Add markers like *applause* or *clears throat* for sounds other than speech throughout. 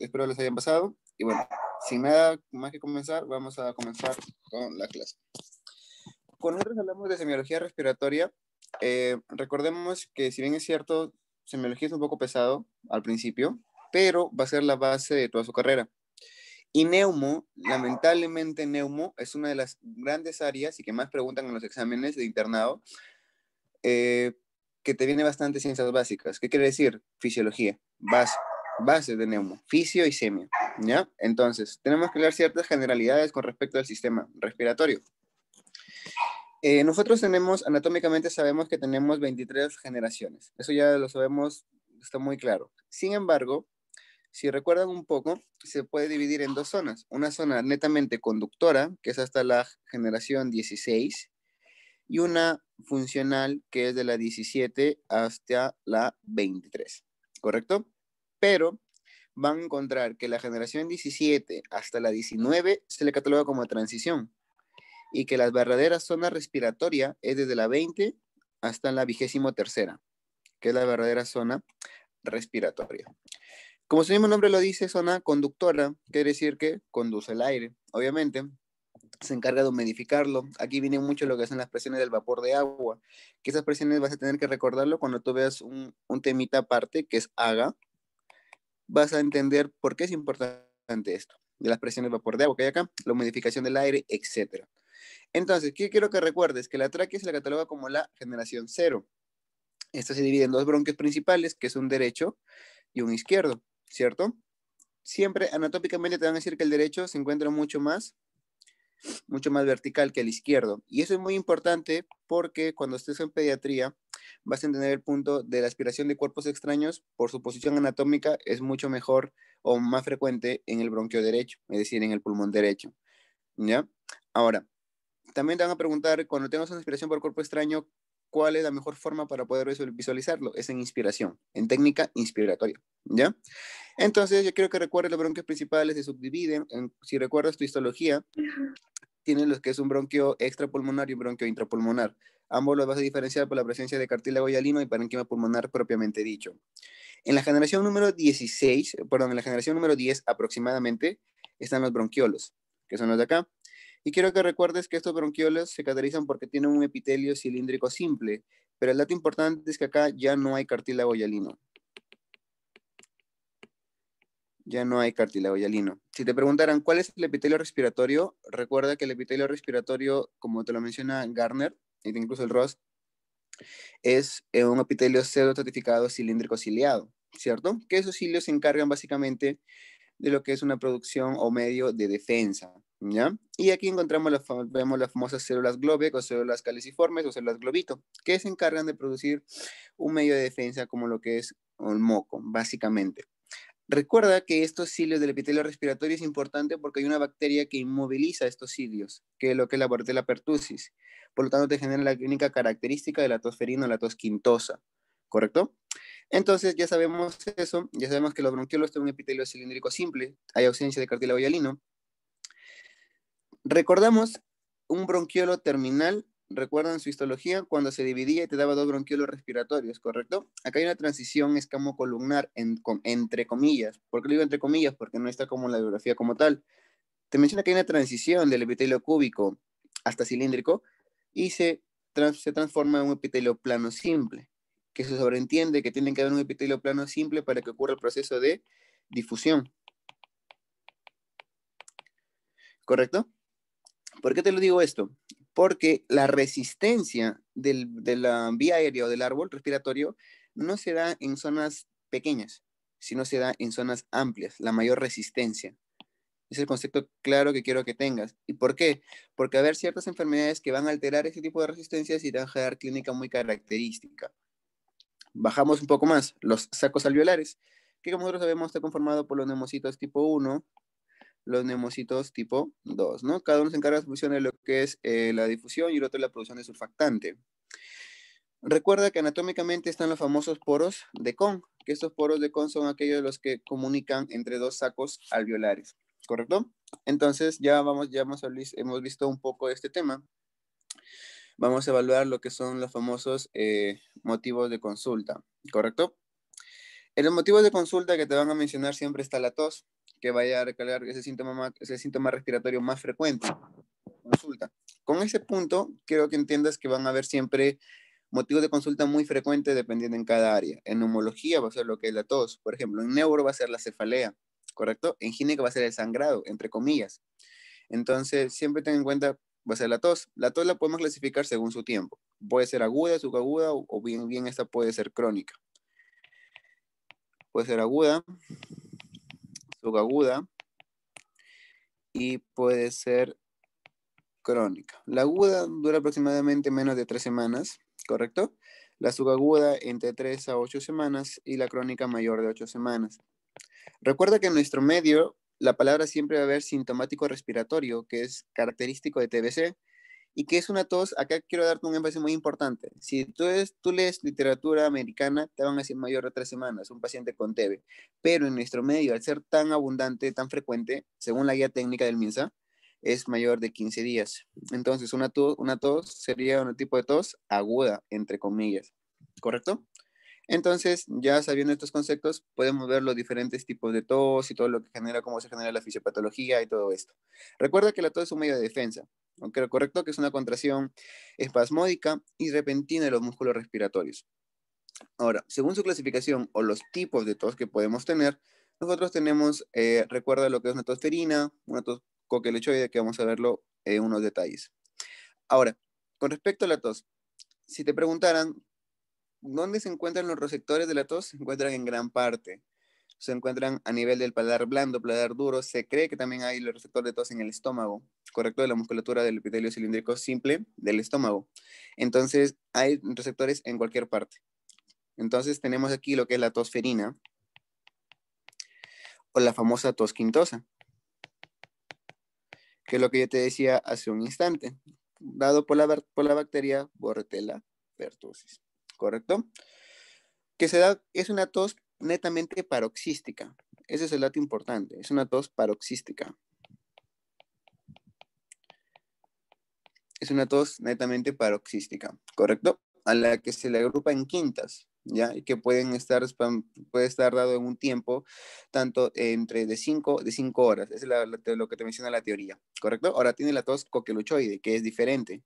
espero les hayan pasado. Y bueno, sin nada más que comenzar, vamos a comenzar con la clase. Cuando nosotros hablamos de semiología respiratoria, eh, recordemos que si bien es cierto, semiología es un poco pesado al principio, pero va a ser la base de toda su carrera. Y neumo, lamentablemente neumo, es una de las grandes áreas y que más preguntan en los exámenes de internado, eh, que te viene bastante ciencias básicas. ¿Qué quiere decir? Fisiología, vaso, bases tenemos, fisio y semio, ¿ya? Entonces, tenemos que leer ciertas generalidades con respecto al sistema respiratorio. Eh, nosotros tenemos, anatómicamente sabemos que tenemos 23 generaciones. Eso ya lo sabemos, está muy claro. Sin embargo, si recuerdan un poco, se puede dividir en dos zonas. Una zona netamente conductora, que es hasta la generación 16, y una funcional, que es de la 17 hasta la 23. ¿Correcto? pero van a encontrar que la generación 17 hasta la 19 se le cataloga como transición y que la verdadera zona respiratoria es desde la 20 hasta la vigésimo tercera, que es la verdadera zona respiratoria. Como su mismo nombre lo dice, zona conductora, quiere decir que conduce el aire, obviamente, se encarga de humidificarlo. Aquí viene mucho lo que hacen las presiones del vapor de agua, que esas presiones vas a tener que recordarlo cuando tú veas un, temita aparte, que es haga, vas a entender por qué es importante esto, de las presiones de vapor de agua que hay acá, la humidificación del aire, etc. Entonces, ¿qué quiero que recuerdes? Que la tráquea se la cataloga como la generación cero. Esta se divide en dos bronquios principales, que es un derecho y un izquierdo, ¿cierto? Siempre anatópicamente te van a decir que el derecho se encuentra mucho más mucho más vertical que el izquierdo. Y eso es muy importante porque cuando estés en pediatría vas a entender el punto de la aspiración de cuerpos extraños por su posición anatómica es mucho mejor o más frecuente en el bronquio derecho, es decir, en el pulmón derecho. ¿Ya? Ahora, también te van a preguntar, cuando tengas una aspiración por cuerpo extraño, cuál es la mejor forma para poder visualizarlo. Es en inspiración, en técnica inspiratoria. ¿Ya? Entonces, yo quiero que recuerdes los bronquios principales se subdividen. si recuerdas tu histología, tienen los que es un bronquio extrapulmonar y un bronquio intrapulmonar. Ambos los vas a diferenciar por la presencia de cartílago y alino y parenquima pulmonar propiamente dicho. En la generación número 16, perdón, en la generación número 10 aproximadamente, están los bronquiolos, que son los de acá. Y quiero que recuerdes que estos bronquiolos se catalizan porque tienen un epitelio cilíndrico simple, pero el dato importante es que acá ya no hay cartílago yalino, Ya no hay cartílago hialino. Si te preguntaran cuál es el epitelio respiratorio, recuerda que el epitelio respiratorio, como te lo menciona Garner, e incluso el Ross, es eh, un epitelio tratificado cilíndrico ciliado, ¿cierto? Que esos cilios se encargan básicamente de lo que es una producción o medio de defensa. Y aquí encontramos las, vemos las famosas células globe o células caliciformes o células globito, que se encargan de producir un medio de defensa como lo que es el moco, básicamente. Recuerda que estos cilios del epitelio respiratorio es importante porque hay una bacteria que inmoviliza estos cilios, que es lo que es la pertusis, pertussis. Por lo tanto, te genera la clínica característica de la ferina o la tos quintosa, ¿correcto? Entonces, ya sabemos eso, ya sabemos que los bronquiolos tienen un epitelio cilíndrico simple, hay ausencia de cartílago hialino, Recordamos un bronquiolo terminal, recuerdan su histología, cuando se dividía y te daba dos bronquiolos respiratorios, ¿correcto? Acá hay una transición escamo en, entre comillas. ¿Por qué lo digo entre comillas? Porque no está como la biografía como tal. Te menciona que hay una transición del epitelio cúbico hasta cilíndrico y se, se transforma en un epitelio plano simple, que se sobreentiende que tiene que haber un epitelio plano simple para que ocurra el proceso de difusión. ¿Correcto? ¿Por qué te lo digo esto? Porque la resistencia de la vía aérea o del árbol respiratorio no se da en zonas pequeñas, sino se da en zonas amplias, la mayor resistencia. Es el concepto claro que quiero que tengas. ¿Y por qué? Porque haber ciertas enfermedades que van a alterar ese tipo de resistencias y van a generar clínica muy característica. Bajamos un poco más los sacos alveolares, que como nosotros sabemos está conformado por los neumocitos tipo 1, los neumocitos tipo 2, ¿no? Cada uno se encarga de de lo que es eh, la difusión y el otro de la producción de surfactante. Recuerda que anatómicamente están los famosos poros de con, que estos poros de con son aquellos de los que comunican entre dos sacos alveolares, ¿correcto? Entonces ya vamos, ya hemos, visto un poco este tema. Vamos a evaluar lo que son los famosos eh, motivos de consulta, ¿correcto? En los motivos de consulta que te van a mencionar siempre está la tos, que vaya a recalcar ese síntoma, ese síntoma respiratorio más frecuente. Consulta. Con ese punto, quiero que entiendas que van a haber siempre motivos de consulta muy frecuentes dependiendo en cada área. En neumología va a ser lo que es la tos, por ejemplo. En neuro va a ser la cefalea, ¿correcto? En ginecología va a ser el sangrado, entre comillas. Entonces, siempre ten en cuenta, va a ser la tos. La tos la podemos clasificar según su tiempo. Puede ser aguda, subaguda o bien, bien esta puede ser crónica puede ser aguda, subaguda y puede ser crónica. La aguda dura aproximadamente menos de tres semanas, ¿correcto? La subaguda entre tres a ocho semanas y la crónica mayor de ocho semanas. Recuerda que en nuestro medio la palabra siempre va a haber sintomático respiratorio, que es característico de TBC, y qué es una tos, acá quiero darte un énfasis muy importante. Si tú, es, tú lees literatura americana, te van a decir mayor de tres semanas, un paciente con TB. Pero en nuestro medio, al ser tan abundante, tan frecuente, según la guía técnica del MINSA, es mayor de 15 días. Entonces, una una tos sería un tipo de tos aguda, entre comillas. ¿Correcto? Entonces, ya sabiendo estos conceptos, podemos ver los diferentes tipos de tos y todo lo que genera, cómo se genera la fisiopatología y todo esto. Recuerda que la tos es un medio de defensa lo Correcto, que es una contracción espasmódica y repentina de los músculos respiratorios. Ahora, según su clasificación o los tipos de tos que podemos tener, nosotros tenemos, eh, recuerda lo que es una tosferina, una tos coquelechoide, que vamos a verlo en unos detalles. Ahora, con respecto a la tos, si te preguntaran, ¿dónde se encuentran los receptores de la tos? Se encuentran en gran parte se encuentran a nivel del paladar blando, paladar duro. Se cree que también hay los receptor de tos en el estómago, correcto, de la musculatura del epitelio cilíndrico simple del estómago. Entonces, hay receptores en cualquier parte. Entonces, tenemos aquí lo que es la tosferina o la famosa tos que es lo que yo te decía hace un instante, dado por la, por la bacteria Borretella pertussis, ¿correcto? Que se da, es una tos netamente paroxística. Ese es el dato importante. Es una tos paroxística. Es una tos netamente paroxística, ¿correcto? A la que se le agrupa en quintas, ¿ya? Y que pueden estar, puede estar dado en un tiempo tanto entre de 5 de cinco horas. Es lo que te menciona la teoría, ¿correcto? Ahora tiene la tos coqueluchoide, que es diferente.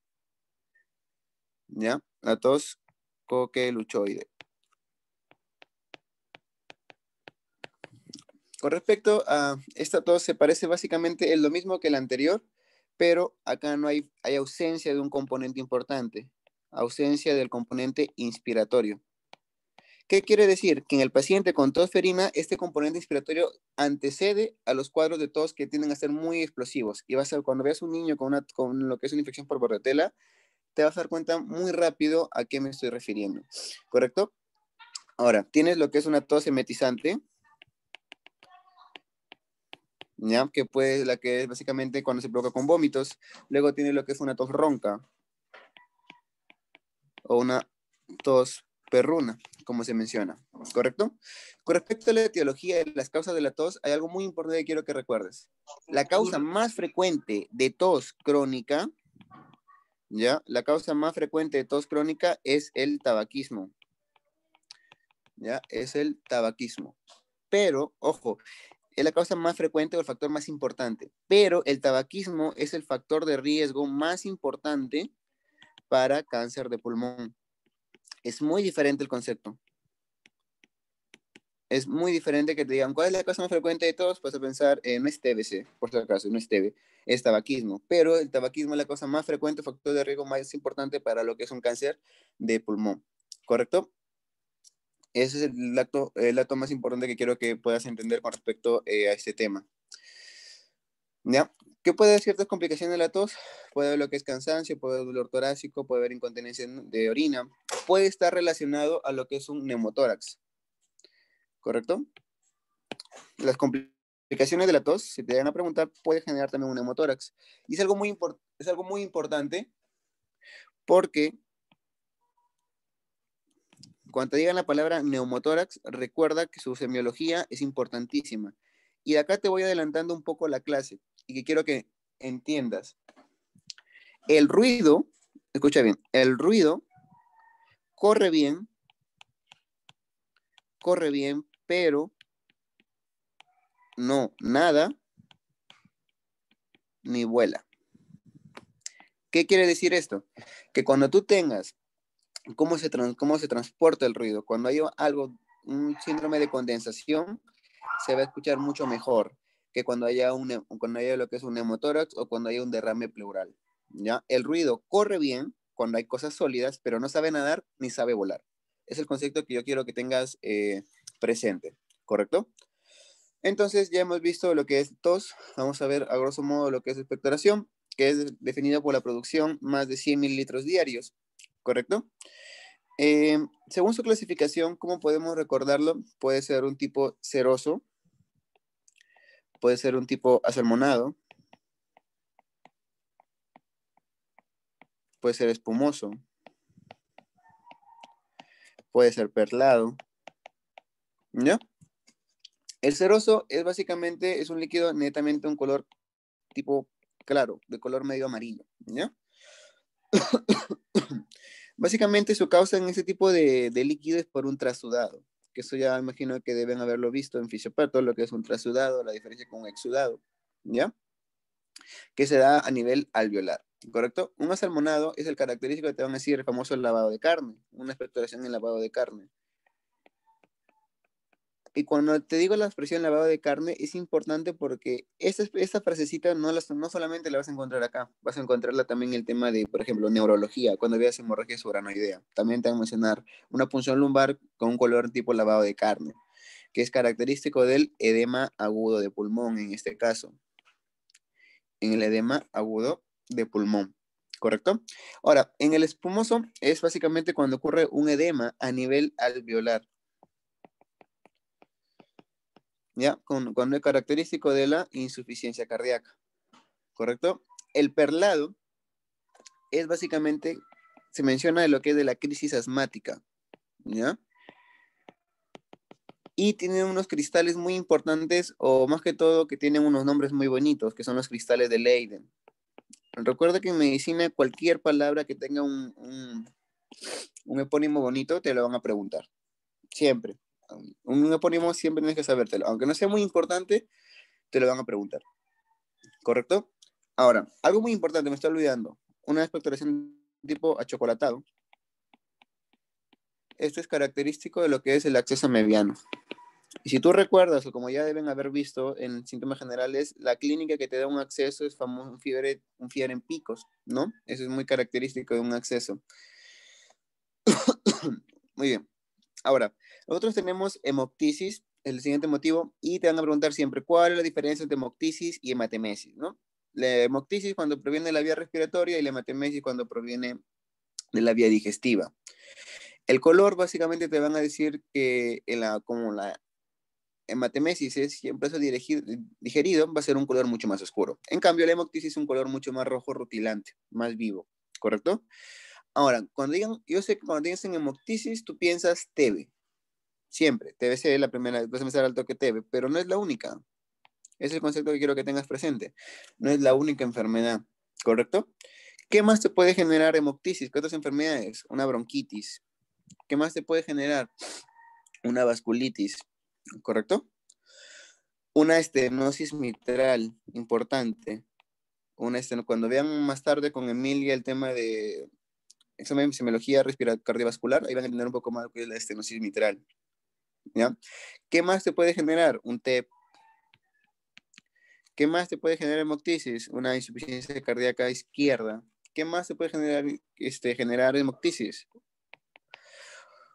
¿Ya? La tos coqueluchoide. Con respecto a esta tos, se parece básicamente es lo mismo que el anterior, pero acá no hay, ausencia de un componente importante, ausencia del componente inspiratorio. ¿Qué quiere decir? Que en el paciente con tos este componente inspiratorio antecede a los cuadros de tos que tienden a ser muy explosivos. Y vas a, cuando veas un niño con, lo que es una infección por borretela, te vas a dar cuenta muy rápido a qué me estoy refiriendo. ¿Correcto? Ahora, tienes lo que es una tos emetizante, ¿ya? Que pues la que es básicamente cuando se provoca con vómitos. Luego tiene lo que es una tos ronca o una tos perruna, como se menciona, ¿correcto? Con respecto a la etiología y las causas de la tos, hay algo muy importante que quiero que recuerdes. La causa más frecuente de tos crónica, ¿ya? La causa más frecuente de tos crónica es el tabaquismo. ¿Ya? Es el tabaquismo. Pero, ojo, es la causa más frecuente o el factor más importante, pero el tabaquismo es el factor de riesgo más importante para cáncer de pulmón. Es muy diferente el concepto. Es muy diferente que te digan, ¿cuál es la causa más frecuente de todos? Puedes pensar, en no es por si acaso, no es es tabaquismo. Pero el tabaquismo es la causa más frecuente, factor de riesgo más importante para lo que es un cáncer de pulmón. ¿Correcto? Ese es el dato, el más importante que quiero que puedas entender con respecto eh, a este tema. ¿Ya? ¿Qué puede haber ciertas complicaciones de la tos? Puede haber lo que es cansancio, puede haber dolor torácico, puede haber incontinencia de orina. Puede estar relacionado a lo que es un neumotórax. ¿Correcto? Las complicaciones de la tos, si te van a preguntar, puede generar también un neumotórax. Y es algo muy, es algo muy importante porque cuando digan la palabra neumotórax, recuerda que su semiología es importantísima. Y de acá te voy adelantando un poco la clase y que quiero que entiendas. El ruido, escucha bien, el ruido corre bien, corre bien, pero no nada ni vuela. ¿Qué quiere decir esto? Que cuando tú tengas cómo se, cómo se transporta el ruido. Cuando hay algo, un síndrome de condensación, se va a escuchar mucho mejor que cuando haya, un, cuando haya lo que es un hemotórax o cuando haya un derrame pleural. ¿ya? El ruido corre bien cuando hay cosas sólidas, pero no sabe nadar ni sabe volar. Es el concepto que yo quiero que tengas eh, presente, ¿correcto? Entonces ya hemos visto lo que es tos, vamos a ver a grosso modo lo que es expectoración, que es definido por la producción más de 100 mililitros diarios ¿correcto? Eh, según su clasificación, ¿cómo podemos recordarlo? Puede ser un tipo ceroso, puede ser un tipo asalmonado, puede ser espumoso, puede ser perlado, ¿ya? El ceroso es básicamente, es un líquido netamente un color tipo claro, de color medio amarillo, ¿ya? *coughs* Básicamente su causa en ese tipo de, líquido es por un trasudado, que eso ya imagino que deben haberlo visto en fisiopato, lo que es un trasudado, la diferencia con un exudado, ¿ya? Que se da a nivel alveolar, ¿correcto? Un asalmonado es el característico que te van a decir el famoso lavado de carne, una expectoración en lavado de carne y cuando te digo la expresión lavado de carne, es importante porque esta, frasecita no, no solamente la vas a encontrar acá, vas a encontrarla también en el tema de, por ejemplo, neurología, cuando veas hemorragia idea. También te voy a mencionar una punción lumbar con un color tipo lavado de carne, que es característico del edema agudo de pulmón en este caso. En el edema agudo de pulmón. ¿correcto? Ahora, en el espumoso es básicamente cuando ocurre un edema a nivel alveolar. ¿ya? Con, cuando es característico de la insuficiencia cardíaca, ¿correcto? El perlado es básicamente, se menciona de lo que es de la crisis asmática, ¿ya? Y tiene unos cristales muy importantes, o más que todo, que tienen unos nombres muy bonitos, que son los cristales de Leiden. Recuerda que en medicina cualquier palabra que tenga un, un, un epónimo bonito te lo van a preguntar, siempre. Um, un epónimo siempre tienes que sabértelo. Aunque no sea muy importante, te lo van a preguntar. ¿Correcto? Ahora, algo muy importante, me estoy olvidando. Una expectoración tipo achocolatado. Esto es característico de lo que es el acceso mediano. Y si tú recuerdas, o como ya deben haber visto en síntomas generales, la clínica que te da un acceso es famoso, un, fiebre, un fiebre en picos, ¿no? Eso es muy característico de un acceso. *coughs* muy bien. Ahora, nosotros tenemos hemoptisis, el siguiente motivo, y te van a preguntar siempre cuál es la diferencia entre hemoptisis y hematemesis, ¿no? La hemoptisis cuando proviene de la vía respiratoria y la hematemesis cuando proviene de la vía digestiva. El color básicamente te van a decir que en la, como la hematemesis es siempre eso digerido, va a ser un color mucho más oscuro. En cambio, la hemoptisis es un color mucho más rojo rutilante, más vivo, ¿correcto? Ahora, cuando digan, yo sé que cuando en hemoptisis, tú piensas TV. Siempre. se es la primera, vas a empezar al toque TV, pero no es la única. Es el concepto que quiero que tengas presente. No es la única enfermedad, ¿correcto? ¿Qué más te puede generar hemoptisis? ¿Qué otras enfermedades? Una bronquitis. ¿Qué más te puede generar? Una vasculitis, ¿correcto? Una estenosis mitral importante. Una Cuando vean más tarde con Emilia el tema de examen de semiología cardiovascular, ahí van a entender un poco más lo que la estenosis mitral. ¿Qué más te puede generar? Un TEP. ¿Qué más te puede generar hemoctisis? Una insuficiencia cardíaca izquierda. ¿Qué más te puede generar, este, generar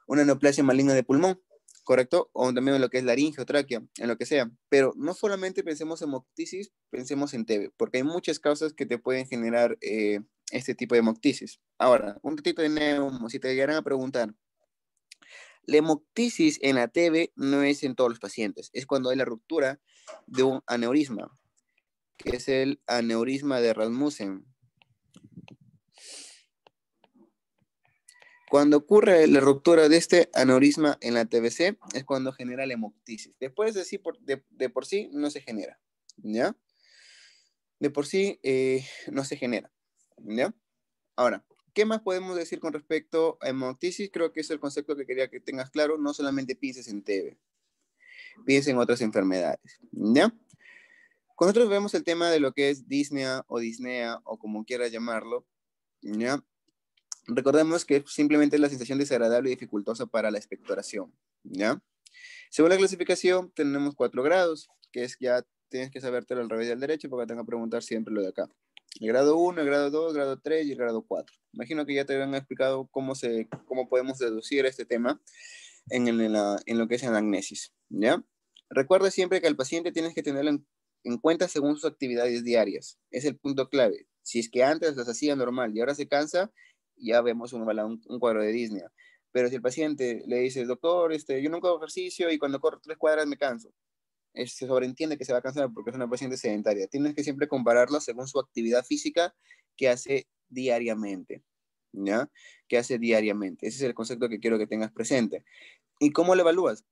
Una neoplasia maligna de pulmón, ¿correcto? O también lo que es laringe o tráquea, en lo que sea. Pero no solamente pensemos en hemoctisis, pensemos en TB, e porque hay muchas causas que te pueden generar eh, este tipo de hemoctisis. Ahora, un ratito de neumo, si te llegaran a preguntar, la hemoctisis en la TB no es en todos los pacientes, es cuando hay la ruptura de un aneurisma, que es el aneurisma de Rasmussen. Cuando ocurre la ruptura de este aneurisma en la TBC es cuando genera la hemoctisis. Después de, sí por, de, por sí no se genera, ¿ya? De por sí eh, no se genera. ¿Ya? Ahora, ¿qué más podemos decir con respecto a hemoptisis? Creo que es el concepto que quería que tengas claro. No solamente pienses en TB, piensa en otras enfermedades. ¿Ya? Cuando nosotros vemos el tema de lo que es disnea o disnea o como quieras llamarlo, ¿ya? Recordemos que simplemente la sensación desagradable y dificultosa para la expectoración, ¿ya? Según la clasificación, tenemos cuatro grados, que es ya tienes que sabértelo al revés y al derecho porque te van a preguntar siempre lo de acá. El grado 1, el grado 2, grado 3 y el grado 4. Imagino que ya te habían explicado cómo, se, cómo podemos deducir este tema en, en, lo que es anamnesis. ¿ya? Recuerda siempre que al paciente tienes que tenerlo en, cuenta según sus actividades diarias. Es el punto clave. Si es que antes las hacía normal y ahora se cansa, ya vemos un, un, cuadro de Disney. Pero si el paciente le dice, doctor, este, yo nunca hago ejercicio y cuando corro tres cuadras me canso, se sobreentiende que se va a cansar porque es una paciente sedentaria. Tienes que siempre compararla según su actividad física que hace diariamente. ¿Ya? Que hace diariamente. Ese es el concepto que quiero que tengas presente. ¿Y cómo lo evalúas?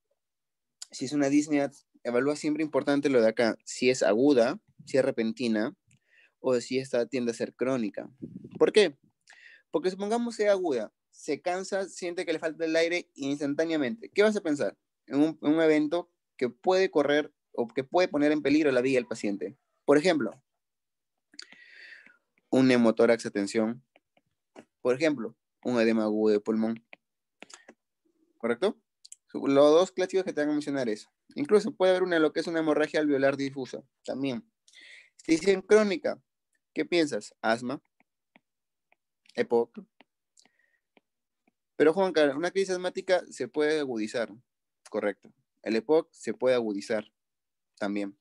Si es una disnea, evalúa siempre importante lo de acá. Si es aguda, si es repentina o si esta tiende a ser crónica. ¿Por qué? Porque supongamos sea aguda, se cansa, siente que le falta el aire instantáneamente. ¿Qué vas a pensar? En un, en un evento que puede correr o que puede poner en peligro la vida del paciente. Por ejemplo, un hemotórax de tensión. Por ejemplo, un edema agudo de pulmón. ¿Correcto? Los dos clásicos que te van a mencionar es. Incluso puede haber una lo que es una hemorragia alveolar difusa. También. Si dicen crónica, ¿qué piensas? Asma. EPOC. Pero Juan Carlos, una crisis asmática se puede agudizar. Correcto. El EPOC se puede agudizar también.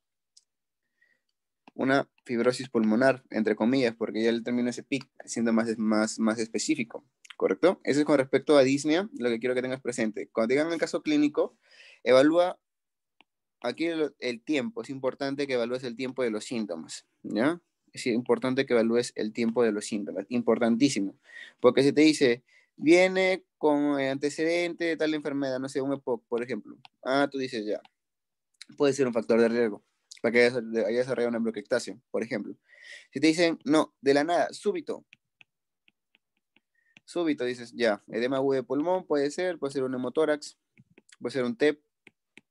Una fibrosis pulmonar, entre comillas, porque ya el término ese PIC, siendo más, más, más específico, ¿correcto? Eso es con respecto a disnea, lo que quiero que tengas presente. Cuando digan el caso clínico, evalúa aquí el, el, tiempo, es importante que evalúes el tiempo de los síntomas, ¿ya? Es importante que evalúes el tiempo de los síntomas, importantísimo, porque si te dice viene con eh, antecedente de tal enfermedad, no sé, un EPOC, por ejemplo. Ah, tú dices ya, puede ser un factor de riesgo para que haya, desarrollado una embroquectasia, por ejemplo. Si te dicen, no, de la nada, súbito, súbito, dices, ya, edema agudo de pulmón puede ser, puede ser un hemotórax, puede ser un TEP,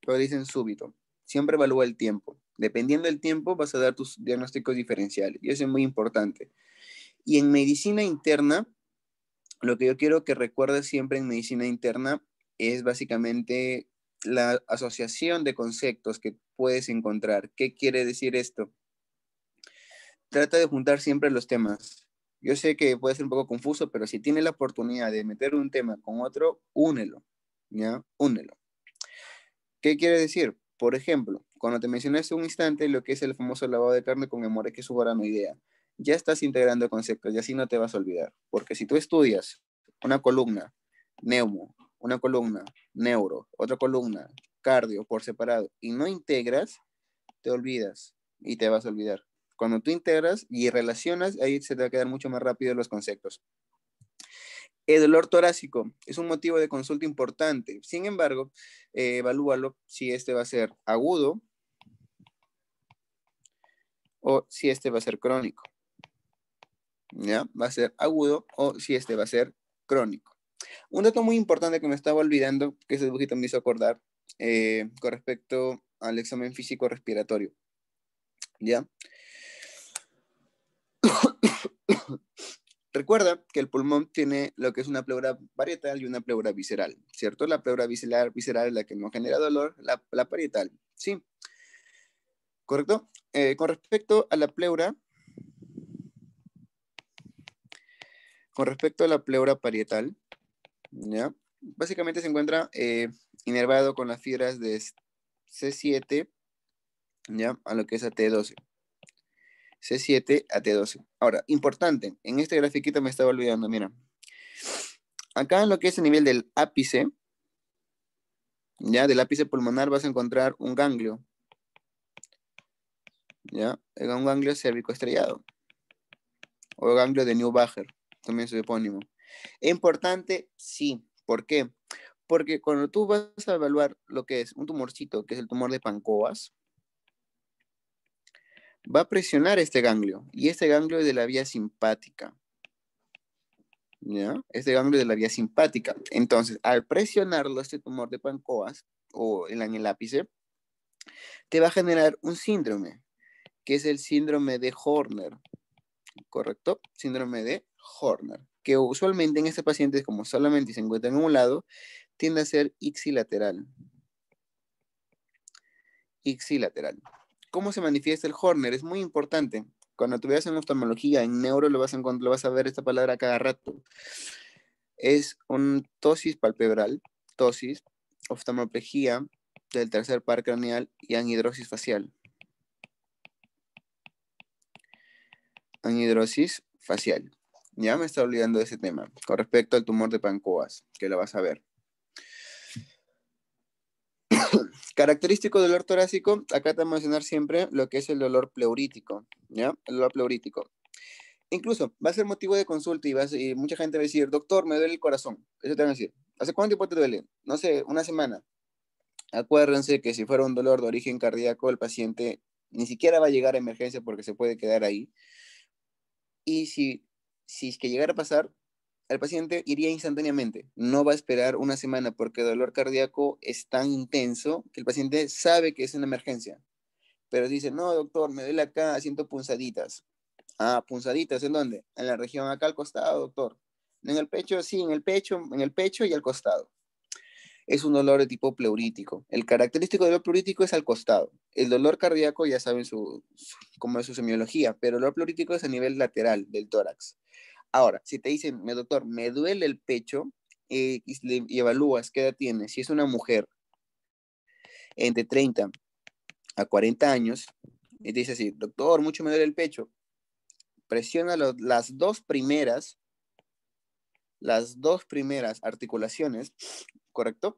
pero dicen súbito. Siempre evalúa el tiempo. Dependiendo del tiempo vas a dar tus diagnósticos diferenciales y eso es muy importante. Y en medicina interna, lo que yo quiero que recuerdes siempre en medicina interna es básicamente la asociación de conceptos que puedes encontrar. ¿Qué quiere decir esto? Trata de juntar siempre los temas. Yo sé que puede ser un poco confuso, pero si tienes la oportunidad de meter un tema con otro, únelo, ¿ya? Únelo. ¿Qué quiere decir? Por ejemplo, cuando te mencioné hace un instante lo que es el famoso lavado de carne con memoria que es su idea ya estás integrando conceptos y así no te vas a olvidar. Porque si tú estudias una columna, neumo, una columna, neuro, otra columna, cardio por separado y no integras, te olvidas y te vas a olvidar. Cuando tú integras y relacionas, ahí se te va a quedar mucho más rápido los conceptos. El dolor torácico es un motivo de consulta importante. Sin embargo, eh, evalúalo si este va a ser agudo o si este va a ser crónico. ¿ya? Va a ser agudo o si este va a ser crónico. Un dato muy importante que me estaba olvidando, que ese dibujito me hizo acordar, eh, con respecto al examen físico respiratorio, ¿ya? *coughs* Recuerda que el pulmón tiene lo que es una pleura parietal y una pleura visceral, ¿cierto? La pleura visceral, visceral es la que no genera dolor, la, parietal, ¿sí? ¿Correcto? Eh, con respecto a la pleura, Con respecto a la pleura parietal, ¿ya? básicamente se encuentra eh, inervado con las fibras de C7 ¿ya? a lo que es a T12. C7 a T12. Ahora, importante, en este grafiquito me estaba olvidando, mira. Acá en lo que es el nivel del ápice, ya del ápice pulmonar vas a encontrar un ganglio. Ya, un ganglio cérvico estrellado o ganglio de Neubacher también su epónimo. importante? Sí. ¿Por qué? Porque cuando tú vas a evaluar lo que es un tumorcito, que es el tumor de Pancoas, va a presionar este ganglio. Y este ganglio es de la vía simpática. Este ganglio es de la vía simpática. Entonces, al presionarlo, este tumor de Pancoas o en el ápice, te va a generar un síndrome, que es el síndrome de Horner. ¿Correcto? Síndrome de Horner, que usualmente en este paciente, como solamente se encuentra en un lado, tiende a ser ixilateral. Ixilateral. ¿Cómo se manifiesta el Horner? Es muy importante. Cuando tú veas en oftalmología, en neuro, lo vas a, vas a ver esta palabra cada rato. Es un tosis palpebral, tosis, oftalmoplejía del tercer par craneal y anhidrosis facial. Anhidrosis facial. Ya me está olvidando de ese tema. Con respecto al tumor de pancoas, que lo vas a ver. *coughs* Característico del dolor torácico, acá te voy a mencionar siempre lo que es el dolor pleurítico, ¿ya? El dolor pleurítico. Incluso va a ser motivo de consulta y, y mucha gente va a decir, doctor, me duele el corazón. Eso te van a decir. ¿Hace cuánto tiempo te duele? No sé, una semana. Acuérdense que si fuera un dolor de origen cardíaco, el paciente ni siquiera va a llegar a emergencia porque se puede quedar ahí. Y si si es que llegara a pasar, el paciente iría instantáneamente, no va a esperar una semana porque el dolor cardíaco es tan intenso que el paciente sabe que es una emergencia, pero dice, no, doctor, me duele acá, siento punzaditas. Ah, punzaditas, ¿en dónde? En la región acá al costado, doctor. En el pecho, sí, en el pecho, en el pecho y al costado es un dolor de tipo pleurítico. El característico del dolor pleurítico es al costado. El dolor cardíaco ya saben su, cómo es su semiología, pero el dolor pleurítico es a nivel lateral del tórax. Ahora, si te dicen, doctor, me duele el pecho eh, y, evalúas qué edad tiene, si es una mujer entre 30 a 40 años, y te dice así, doctor, mucho me duele el pecho, presiona las dos primeras las dos primeras articulaciones ¿correcto?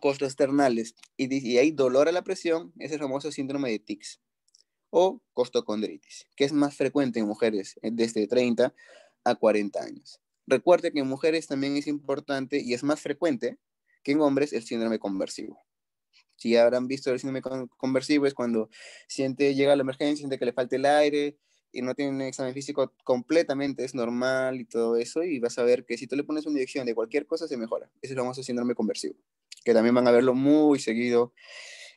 Costos externales y, hay dolor a la presión, es famoso síndrome de tics o costocondritis, que es más frecuente en mujeres eh, desde 30 a 40 años. Recuerde que en mujeres también es importante y es más frecuente que en hombres el síndrome conversivo. Si ya habrán visto el síndrome conversivo es cuando siente, llega a la emergencia, siente que le falta el aire, y no tienen un examen físico completamente, es normal y todo eso, y vas a ver que si tú le pones una dirección de cualquier cosa, se mejora. Ese es el famoso síndrome conversivo, que también van a verlo muy seguido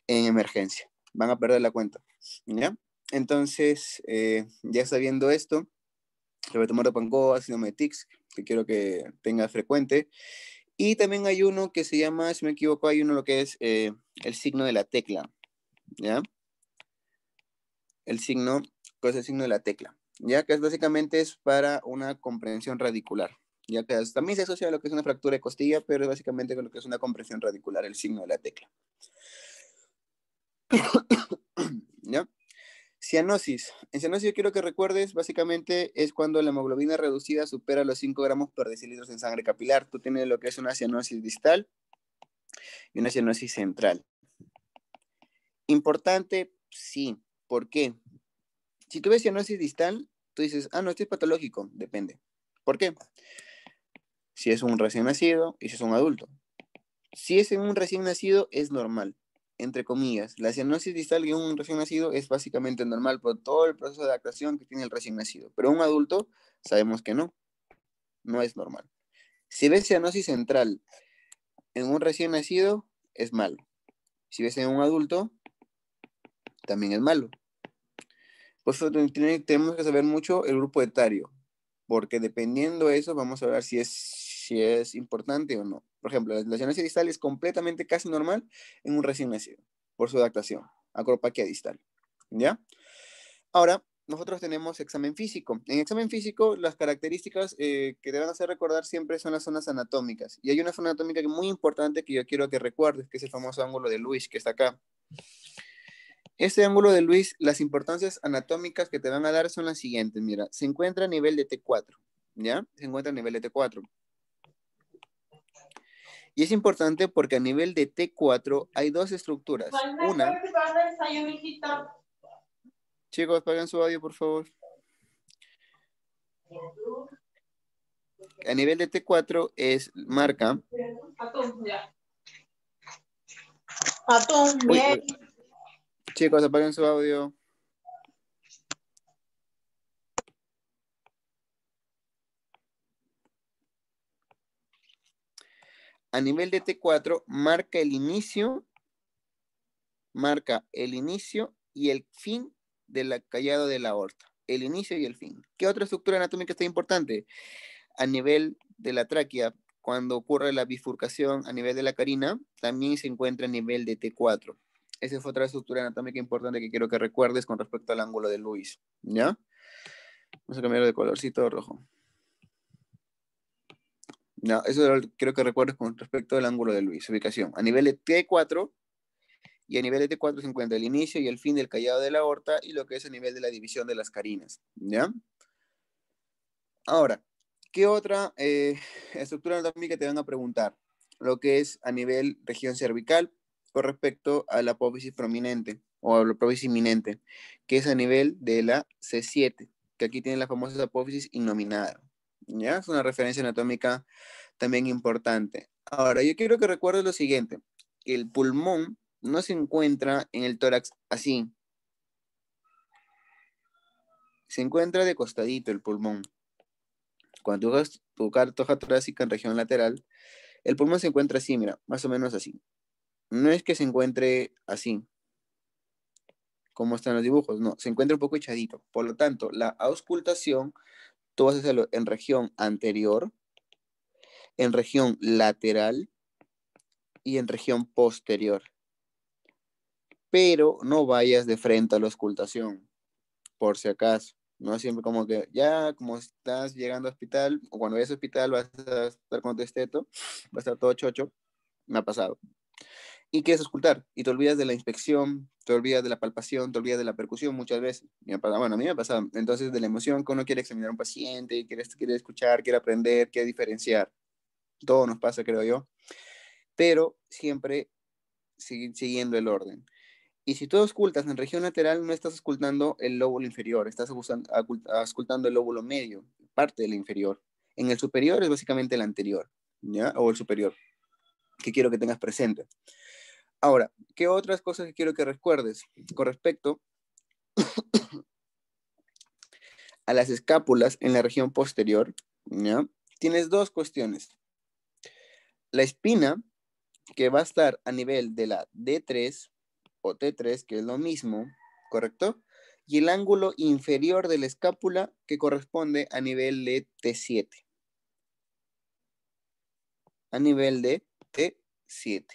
en emergencia. Van a perder la cuenta, ¿ya? Entonces, eh, ya sabiendo esto, voy a tomar de pancoa, síndrome de que quiero que tenga frecuente, y también hay uno que se llama, si me equivoco, hay uno lo que es eh, el signo de la tecla, ¿ya? El signo con el signo de la tecla, ya que es básicamente es para una comprensión radicular, ya que también se asocia a lo que es una fractura de costilla, pero es básicamente con lo que es una comprensión radicular, el signo de la tecla. *coughs* ¿Ya? Cianosis. En cianosis yo quiero que recuerdes, básicamente es cuando la hemoglobina reducida supera los 5 gramos por decilitros en sangre capilar. Tú tienes lo que es una cianosis distal y una cianosis central. Importante, sí. ¿Por qué? Si tú ves cianosis distal, tú dices, ah, no, esto es patológico. Depende. ¿Por qué? Si es un recién nacido y si es un adulto. Si es en un recién nacido, es normal, entre comillas. La cianosis distal en un recién nacido es básicamente normal por todo el proceso de adaptación que tiene el recién nacido. Pero un adulto, sabemos que no. No es normal. Si ves cianosis central en un recién nacido, es malo. Si ves en un adulto, también es malo. Pues eh, tenemos que saber mucho el grupo etario, porque dependiendo de eso vamos a ver si es, si es importante o no. Por ejemplo, la nacilancia distal es completamente casi normal en un recién nacido, por su adaptación, acropaquia distal. ¿Ya? Ahora, nosotros tenemos examen físico. En examen físico, las características eh, que te van a hacer recordar siempre son las zonas anatómicas. Y hay una zona anatómica que muy importante que yo quiero que recuerdes, que es el famoso ángulo de Lewis, que está acá. Este ángulo de Luis, las importancias anatómicas que te van a dar son las siguientes. Mira, se encuentra a nivel de T4, ¿ya? Se encuentra a nivel de T4. Y es importante porque a nivel de T4 hay dos estructuras. Una... Chicos, paguen su audio, por favor. A nivel de T4 es marca. Atún, ya. Atún, Chicos, apaguen su audio. A nivel de T4, marca el inicio, marca el inicio y el fin del callado de la aorta. El inicio y el fin. ¿Qué otra estructura anatómica está importante? A nivel de la tráquea, cuando ocurre la bifurcación a nivel de la carina, también se encuentra a nivel de T4. Esa fue otra estructura anatómica importante que quiero que recuerdes con respecto al ángulo de Luis, ¿ya? Vamos a cambiar de colorcito rojo. No, eso creo que recuerdes con respecto al ángulo de Luis, ubicación. A nivel de T4 y a nivel de T4 se encuentra el inicio y el fin del callado de la aorta y lo que es a nivel de la división de las carinas, ¿ya? Ahora, ¿qué otra eh, estructura anatómica te van a preguntar? Lo que es a nivel región cervical, con respecto a la apófisis prominente o a la apófisis inminente, que es a nivel de la C7, que aquí tiene la famosa apófisis innominada. ¿ya? Es una referencia anatómica también importante. Ahora, yo quiero que recuerdes lo siguiente, el pulmón no se encuentra en el tórax así. Se encuentra de costadito el pulmón. Cuando tú tu torácica en región lateral, el pulmón se encuentra así, mira, más o menos así no es que se encuentre así, como están los dibujos, no, se encuentra un poco echadito. Por lo tanto, la auscultación, tú vas a hacerlo en región anterior, en región lateral y en región posterior. Pero no vayas de frente a la auscultación, por si acaso. No siempre como que ya, como estás llegando al hospital, o cuando vayas al hospital vas a estar con tu esteto, va a estar todo chocho. Me ha pasado y quieres escultar y te olvidas de la inspección, te olvidas de la palpación, te olvidas de la percusión muchas veces. Bueno, a mí me ha pasado, entonces de la emoción que uno quiere examinar a un paciente, quiere, quiere escuchar, quiere aprender, quiere diferenciar. Todo nos pasa, creo yo. Pero siempre siguiendo el orden. Y si tú ocultas en región lateral, no estás ocultando el lóbulo inferior, estás ocultando el lóbulo medio, parte del inferior. En el superior es básicamente el anterior, ¿ya? O el superior, que quiero que tengas presente. Ahora, ¿qué otras cosas quiero que recuerdes con respecto *coughs* a las escápulas en la región posterior? Tienes dos cuestiones. La espina, que va a estar a nivel de la D3 o T3, que es lo mismo, ¿correcto? Y el ángulo inferior de la escápula, que corresponde a nivel de T7. A nivel de T7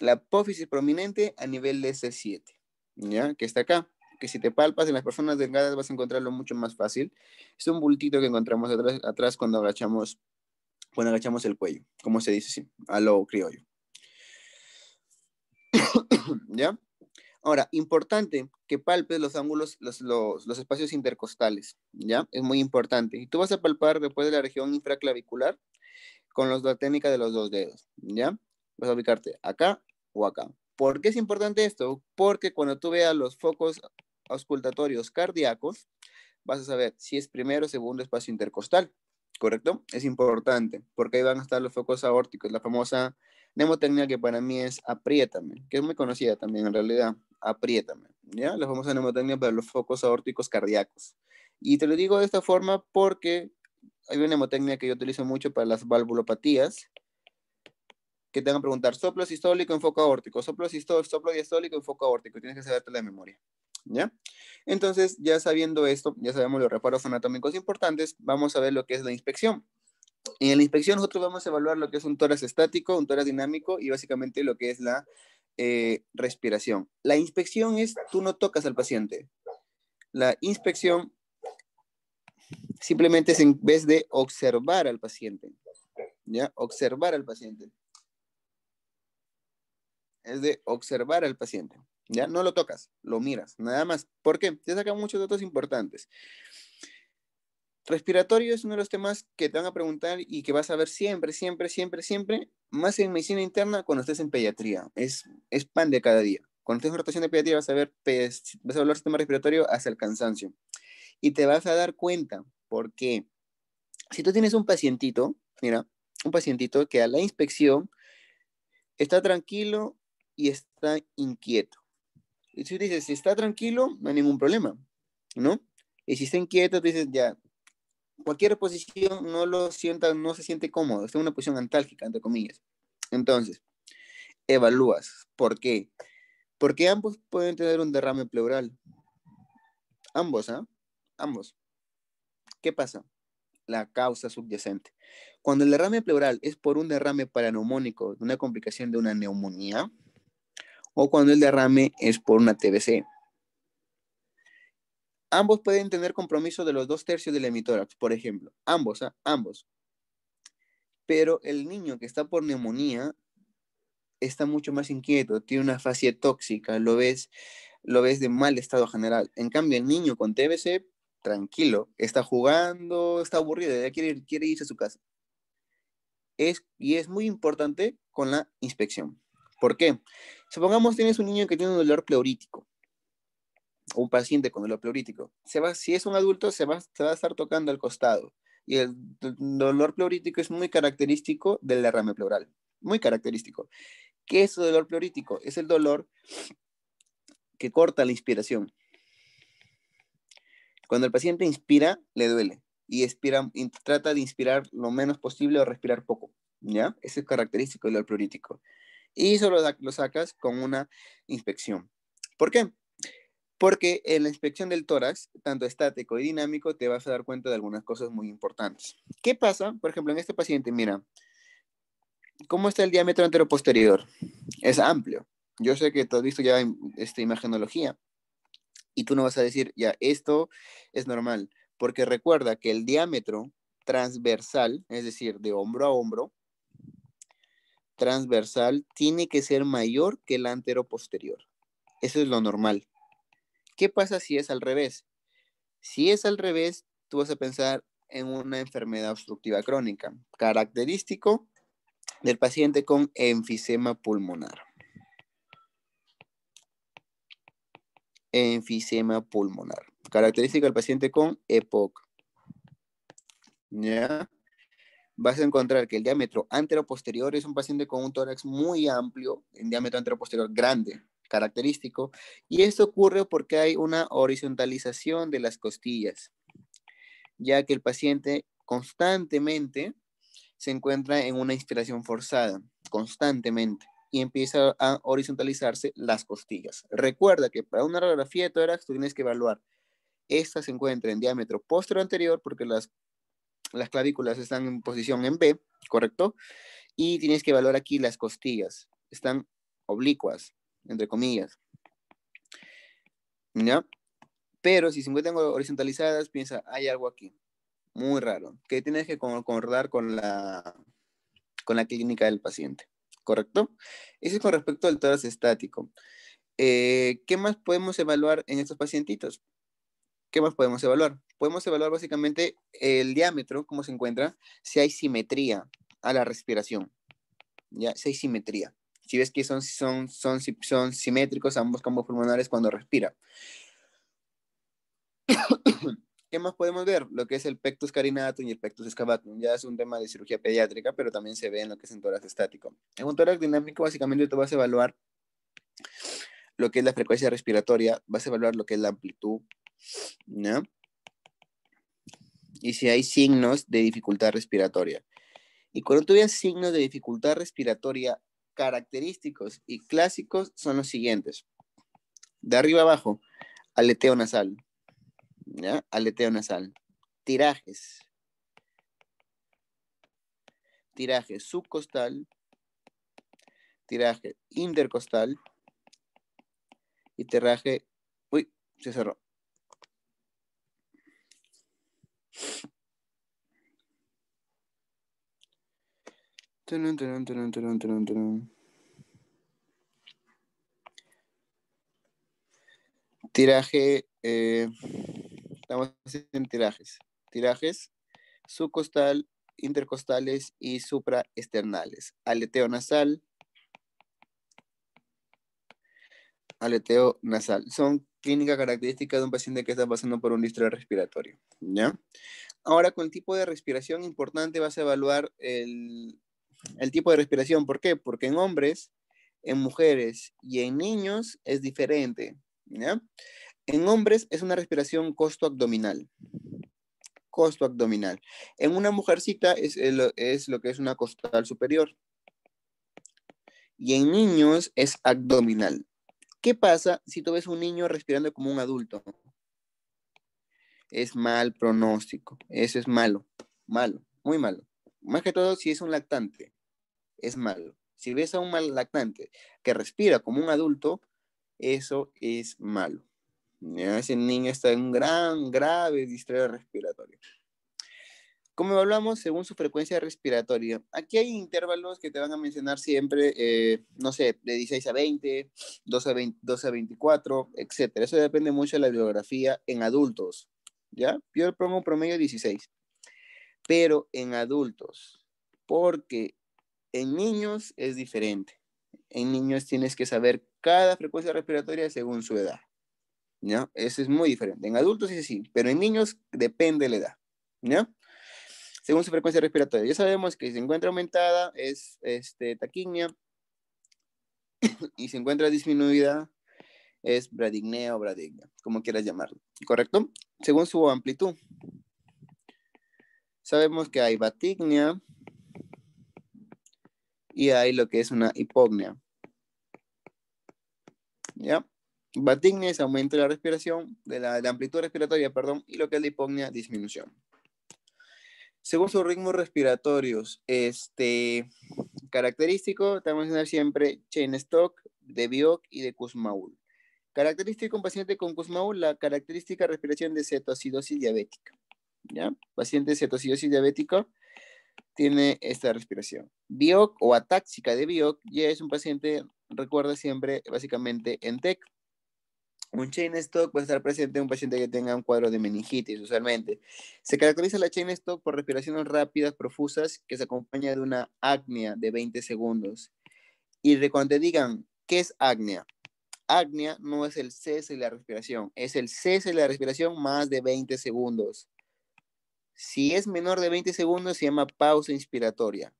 la apófisis prominente a nivel de c 7 ¿ya? Que está acá. Que si te palpas en las personas delgadas vas a encontrarlo mucho más fácil. Es un bultito que encontramos atrás, atrás cuando agachamos cuando agachamos el cuello, como se dice, sí, a lo criollo. *coughs* ¿Ya? Ahora, importante que palpes los ángulos, los, espacios intercostales, ¿ya? Es muy importante. Y tú vas a palpar después de la región infraclavicular con los, la técnica de los dos dedos, ¿ya? vas a ubicarte acá o acá. ¿Por qué es importante esto? Porque cuando tú veas los focos auscultatorios cardíacos, vas a saber si es primero, o segundo espacio intercostal, ¿correcto? Es importante, porque ahí van a estar los focos aórticos, la famosa mnemotecnia que para mí es apriétame, que es muy conocida también en realidad, apriétame, ¿ya? La famosa mnemotecnia para los focos aórticos cardíacos. Y te lo digo de esta forma porque hay una mnemotecnia que yo utilizo mucho para las valvulopatías, que te van preguntar soplo sistólico, enfoque aórtico, soplo, sistólico, soplo diastólico, enfoque aórtico. Tienes que saberte la memoria. ¿Ya? Entonces, ya sabiendo esto, ya sabemos los reparos anatómicos importantes, vamos a ver lo que es la inspección. En la inspección nosotros vamos a evaluar lo que es un tórax estático, un tórax dinámico y básicamente lo que es la eh, respiración. La inspección es, tú no tocas al paciente. La inspección simplemente es en vez de observar al paciente. ¿Ya? Observar al paciente es de observar al paciente. Ya no lo tocas, lo miras, nada más. ¿Por qué? Te sacan muchos datos importantes. Respiratorio es uno de los temas que te van a preguntar y que vas a ver siempre, siempre, siempre, siempre, más en medicina interna cuando estés en pediatría. Es, es pan de cada día. Cuando estés en rotación de pediatría vas a ver, pues, vas a hablar sistema respiratorio hasta el cansancio. Y te vas a dar cuenta, porque si tú tienes un pacientito, mira, un pacientito que a la inspección está tranquilo, y está inquieto. Y tú dices, si está tranquilo, no hay ningún problema, ¿no? Y si está inquieto, tú dices, ya, cualquier posición no lo sienta, no se siente cómodo, está en una posición antálgica, entre comillas. Entonces, evalúas. ¿Por qué? Porque ambos pueden tener un derrame pleural. Ambos, ¿ah? Ambos. ¿Qué pasa? La causa subyacente. Cuando el derrame pleural es por un derrame paraneumónico, una complicación de una neumonía, o cuando el derrame es por una TBC. Ambos pueden tener compromiso de los dos tercios del hemitórax, por ejemplo. Ambos, ¿ah? ambos. Pero el niño que está por neumonía está mucho más inquieto, tiene una fascia tóxica, lo ves, lo ves de mal estado general. En cambio, el niño con TBC, tranquilo, está jugando, está aburrido, ya quiere, quiere irse a su casa. Es, y es muy importante con la inspección. ¿Por qué? Supongamos tienes un niño que tiene un dolor pleurítico, un paciente con dolor pleurítico. va, si es un adulto, se va, a estar tocando al costado. Y el dolor pleurítico es muy característico del derrame pleural. Muy característico. ¿Qué es el dolor pleurítico? Es el dolor que corta la inspiración. Cuando el paciente inspira, le duele y, trata de inspirar lo menos posible o respirar poco. ¿Ya? Ese es característico del dolor pleurítico y solo lo sacas con una inspección. ¿Por qué? Porque en la inspección del tórax, tanto estático y dinámico, te vas a dar cuenta de algunas cosas muy importantes. ¿Qué pasa? Por ejemplo, en este paciente, mira, ¿cómo está el diámetro anteroposterior? Es amplio. Yo sé que tú has visto ya esta imagenología y tú no vas a decir, ya, esto es normal, porque recuerda que el diámetro transversal, es decir, de hombro a hombro, transversal tiene que ser mayor que el antero posterior. Eso es lo normal. ¿Qué pasa si es al revés? Si es al revés, tú vas a pensar en una enfermedad obstructiva crónica, característico del paciente con enfisema pulmonar. Enfisema pulmonar, característico del paciente con EPOC. ¿Ya? vas a encontrar que el diámetro antero-posterior es un paciente con un tórax muy amplio, en diámetro antero-posterior grande, característico, y esto ocurre porque hay una horizontalización de las costillas, ya que el paciente constantemente se encuentra en una inspiración forzada, constantemente, y empieza a horizontalizarse las costillas. Recuerda que para una radiografía de tórax tú tienes que evaluar esta se encuentra en diámetro posterior anterior porque las las clavículas están en posición en B, ¿correcto? Y tienes que evaluar aquí las costillas, están oblicuas, entre comillas. ¿Ya? Pero si se encuentran horizontalizadas, piensa, hay algo aquí, muy raro, que tienes que concordar con la, con la clínica del paciente, ¿correcto? Eso es con respecto al tórax estático. Eh, ¿Qué más podemos evaluar en estos pacientitos? ¿Qué más podemos evaluar? Podemos evaluar básicamente el diámetro, cómo se encuentra, si hay simetría a la respiración. Ya, si hay simetría. Si ves que son, son, son, simétricos ambos campos pulmonares cuando respira. *coughs* ¿Qué más podemos ver? Lo que es el pectus carinatum y el pectus excavatum. Ya es un tema de cirugía pediátrica, pero también se ve en lo que es en tórax estático. En un tórax dinámico, básicamente tú vas a evaluar lo que es la frecuencia respiratoria, vas a evaluar lo que es la amplitud, ¿no? Y si hay signos de dificultad respiratoria. Y cuando tú veas signos de dificultad respiratoria característicos y clásicos son los siguientes. De arriba abajo, aleteo nasal, ¿ya? Aleteo nasal. Tirajes. Tiraje subcostal, tiraje intercostal y tiraje, uy, se cerró, Tiraje, eh, estamos en tirajes. Tirajes subcostal, intercostales y supraesternales. Aleteo nasal. Aleteo nasal. Son clínica característica de un paciente que está pasando por un distrés respiratorio. ¿ya? Ahora, con el tipo de respiración importante vas a evaluar el, tipo de respiración. ¿Por qué? Porque en hombres, en mujeres y en niños es diferente. En hombres es una respiración costo abdominal. Costo abdominal. En una mujercita es, es lo que es una costal superior. Y en niños es abdominal. ¿Qué pasa si tú ves un niño respirando como un adulto? Es mal pronóstico. Eso es malo. Malo. Muy malo. Más que todo si es un lactante. Es malo. Si ves a un mal lactante que respira como un adulto, eso es malo. Ese niño está en un gran, grave distrés respiratorio. ¿Cómo evaluamos según su frecuencia respiratoria. Aquí hay intervalos que te van a mencionar siempre, eh, no sé, de 16 a 20, 12 a, 12 a 24, etc. Eso depende mucho de la biografía en adultos, ¿ya? Yo le pongo un promedio de 16, pero en adultos, porque en niños es diferente. En niños tienes que saber cada frecuencia respiratoria según su edad, ¿ya? Eso es muy diferente. En adultos es así, pero en niños depende la edad, ¿ya? según su frecuencia respiratoria. Ya sabemos que si se encuentra aumentada es este, *coughs* y y se encuentra disminuida es bradignea o bradignia, como quieras llamarlo, ¿correcto? Según su amplitud. Sabemos que hay batignia y hay lo que es una hipognia. ¿Ya? Batignia es aumento de la respiración, de la, amplitud respiratoria, perdón, y lo que es la hipognia, disminución. Según sus ritmos respiratorios, este característico, tenemos vamos a siempre Chain Stock, de Bioc y de Kusmaul Característico un paciente con Kusmaul, la característica respiración de cetoacidosis diabética. ¿Ya? Paciente de cetoacidosis diabética tiene esta respiración. Bioc o atáxica de Bioc ya es un paciente, recuerda siempre, básicamente en TEC. Un chain stock puede estar presente en un paciente que tenga un cuadro de meningitis, usualmente. Se caracteriza la chain stock por respiraciones rápidas, profusas, que se acompaña de una acnia de 20 segundos. Y cuando te digan, ¿qué es acnia? Acnia no es el cese de la respiración, es el cese de la respiración más de 20 segundos. Si es menor de 20 segundos, se llama pausa inspiratoria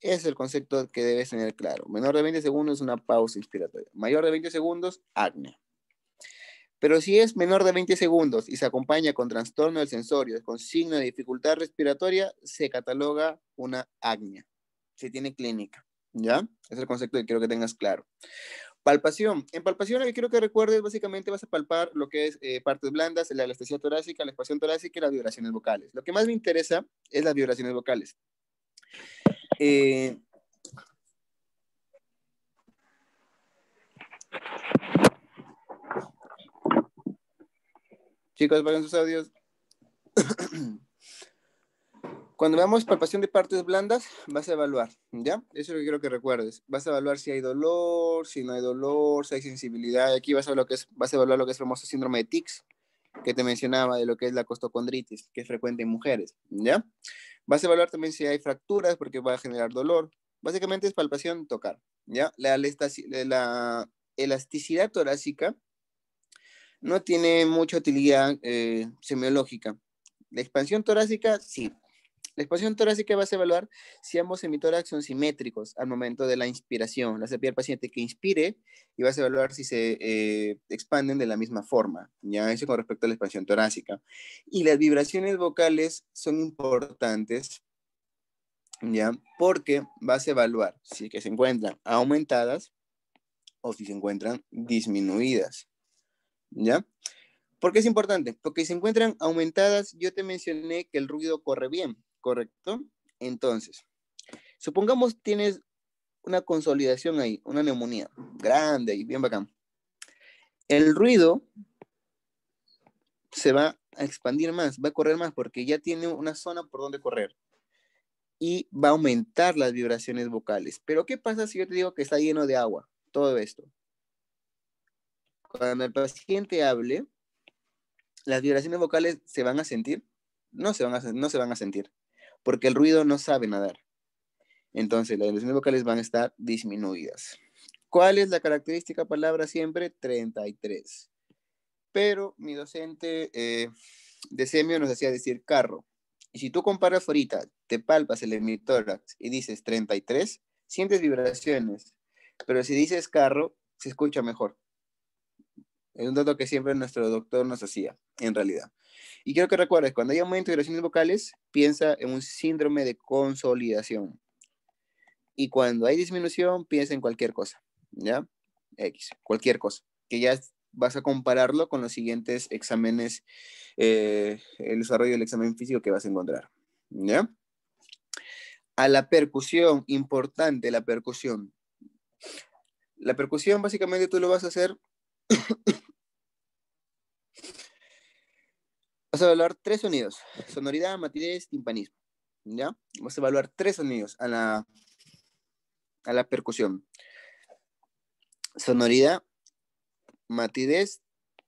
es el concepto que debes tener claro. Menor de 20 segundos es una pausa inspiratoria. Mayor de 20 segundos, acné Pero si es menor de 20 segundos y se acompaña con trastorno del sensorio, con signo de dificultad respiratoria, se cataloga una agnia. Se tiene clínica, ¿ya? Es el concepto que quiero que tengas claro. Palpación. En palpación lo que quiero que recuerdes, básicamente vas a palpar lo que es eh, partes blandas, la elasticidad torácica, la expansión torácica y las vibraciones vocales. Lo que más me interesa es las vibraciones vocales. Eh, Chicos, vayan sus audios. *coughs* Cuando veamos palpación de partes blandas, vas a evaluar, ¿ya? Eso es lo que quiero que recuerdes. Vas a evaluar si hay dolor, si no hay dolor, si hay sensibilidad. Aquí vas a, lo que es, vas a evaluar lo que es el famoso síndrome de tics, que te mencionaba de lo que es la costocondritis, que es frecuente en mujeres, ¿ya? Vas a evaluar también si hay fracturas porque va a generar dolor. Básicamente es palpación, tocar, ¿ya? La, la elasticidad torácica no tiene mucha utilidad eh, semiológica. La expansión torácica, sí, la expansión torácica va a evaluar si ambos hemitórax son simétricos al momento de la inspiración. Vas a pedir al paciente que inspire y vas a evaluar si se eh, expanden de la misma forma. Ya eso con respecto a la expansión torácica. Y las vibraciones vocales son importantes, ya, porque vas a evaluar si que se encuentran aumentadas o si se encuentran disminuidas. ¿Ya? ¿Por qué es importante? Porque si se encuentran aumentadas, yo te mencioné que el ruido corre bien. ¿correcto? Entonces, supongamos tienes una consolidación ahí, una neumonía grande y bien bacán. El ruido se va a expandir más, va a correr más porque ya tiene una zona por donde correr y va a aumentar las vibraciones vocales. Pero ¿qué pasa si yo te digo que está lleno de agua? Todo esto. Cuando el paciente hable, las vibraciones vocales se van a sentir. No se van a, no se van a sentir porque el ruido no sabe nadar. Entonces, las lesiones vocales van a estar disminuidas. ¿Cuál es la característica palabra siempre? 33. Pero mi docente eh, de semio nos hacía decir carro. Y si tú comparas ahorita, te palpas el emitórax y dices 33, sientes vibraciones. Pero si dices carro, se escucha mejor. Es un dato que siempre nuestro doctor nos hacía, en realidad. Y quiero que recuerdes, cuando hay aumento de oraciones vocales, piensa en un síndrome de consolidación. Y cuando hay disminución, piensa en cualquier cosa, ¿ya? X, cualquier cosa, que ya vas a compararlo con los siguientes exámenes, eh, el desarrollo del examen físico que vas a encontrar, ¿ya? A la percusión, importante la percusión. La percusión básicamente tú lo vas a hacer Vamos a evaluar tres sonidos, sonoridad, matidez, timpanismo. ¿Ya? Vamos a evaluar tres sonidos a la, a la percusión. Sonoridad, matidez,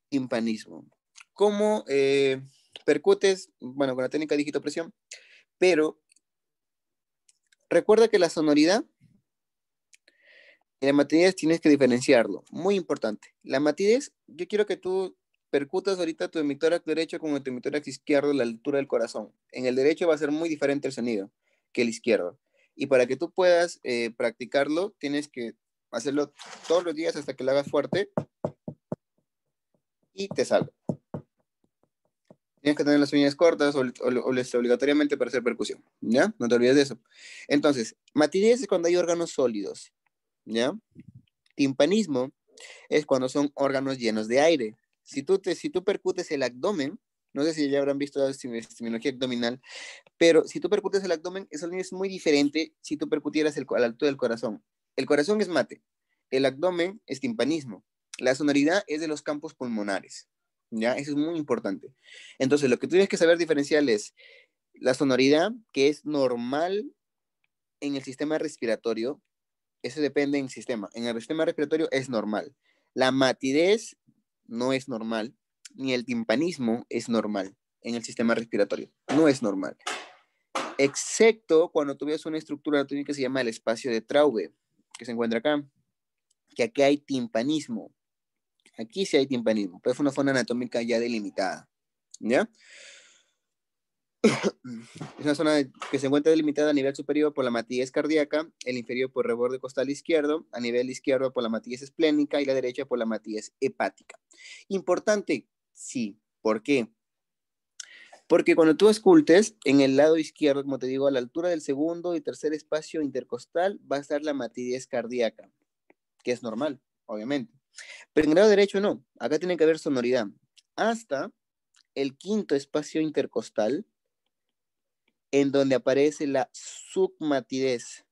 timpanismo. ¿Cómo eh, percutes? Bueno, con la técnica de presión. pero recuerda que la sonoridad y la matidez tienes que diferenciarlo. Muy importante. La matidez, yo quiero que tú percutas ahorita tu hemitórax derecho con tu izquierdo a la altura del corazón. En el derecho va a ser muy diferente el sonido que el izquierdo. Y para que tú puedas eh, practicarlo, tienes que hacerlo todos los días hasta que lo hagas fuerte y te salga. Tienes que tener las uñas cortas o, obligatoriamente para hacer percusión, ¿ya? No te olvides de eso. Entonces, matidez es cuando hay órganos sólidos, ¿ya? Timpanismo es cuando son órganos llenos de aire, si tú, te, si tú percutes el abdomen, no sé si ya habrán visto la simbiología abdominal, pero si tú percutes el abdomen, eso línea es muy diferente si tú percutieras el, a la del corazón. El corazón es mate, el abdomen es timpanismo, la sonoridad es de los campos pulmonares, ¿ya? Eso es muy importante. Entonces, lo que tú tienes que saber diferencial es la sonoridad, que es normal en el sistema respiratorio, eso depende del sistema, en el sistema respiratorio es normal. La matidez no es normal, ni el timpanismo es normal en el sistema respiratorio. No es normal. Excepto cuando tuvieras una estructura anatómica que se llama el espacio de Traube, que se encuentra acá, que aquí hay timpanismo. Aquí sí hay timpanismo, pero es una zona anatómica ya delimitada. ¿Ya? es una zona que se encuentra delimitada a nivel superior por la matriz cardíaca, el inferior por reborde costal izquierdo, a nivel izquierdo por la matriz esplénica y la derecha por la matriz hepática. Importante, sí. ¿Por qué? Porque cuando tú escultes, en el lado izquierdo, como te digo, a la altura del segundo y tercer espacio intercostal va a estar la matriz cardíaca, que es normal, obviamente. Pero en el lado derecho no, acá tiene que haber sonoridad. Hasta el quinto espacio intercostal, en donde aparece la submatidez.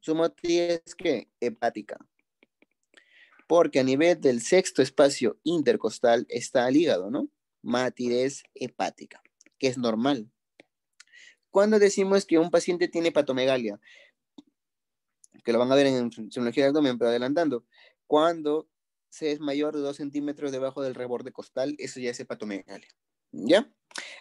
Submatidez que hepática. Porque a nivel del sexto espacio intercostal está el hígado, ¿no? Matidez hepática, que es normal. Cuando decimos que un paciente tiene hepatomegalia, que lo van a ver en simbología de abdomen, pero adelantando, cuando se es mayor de 2 centímetros debajo del reborde costal, eso ya es hepatomegalia. ¿Ya?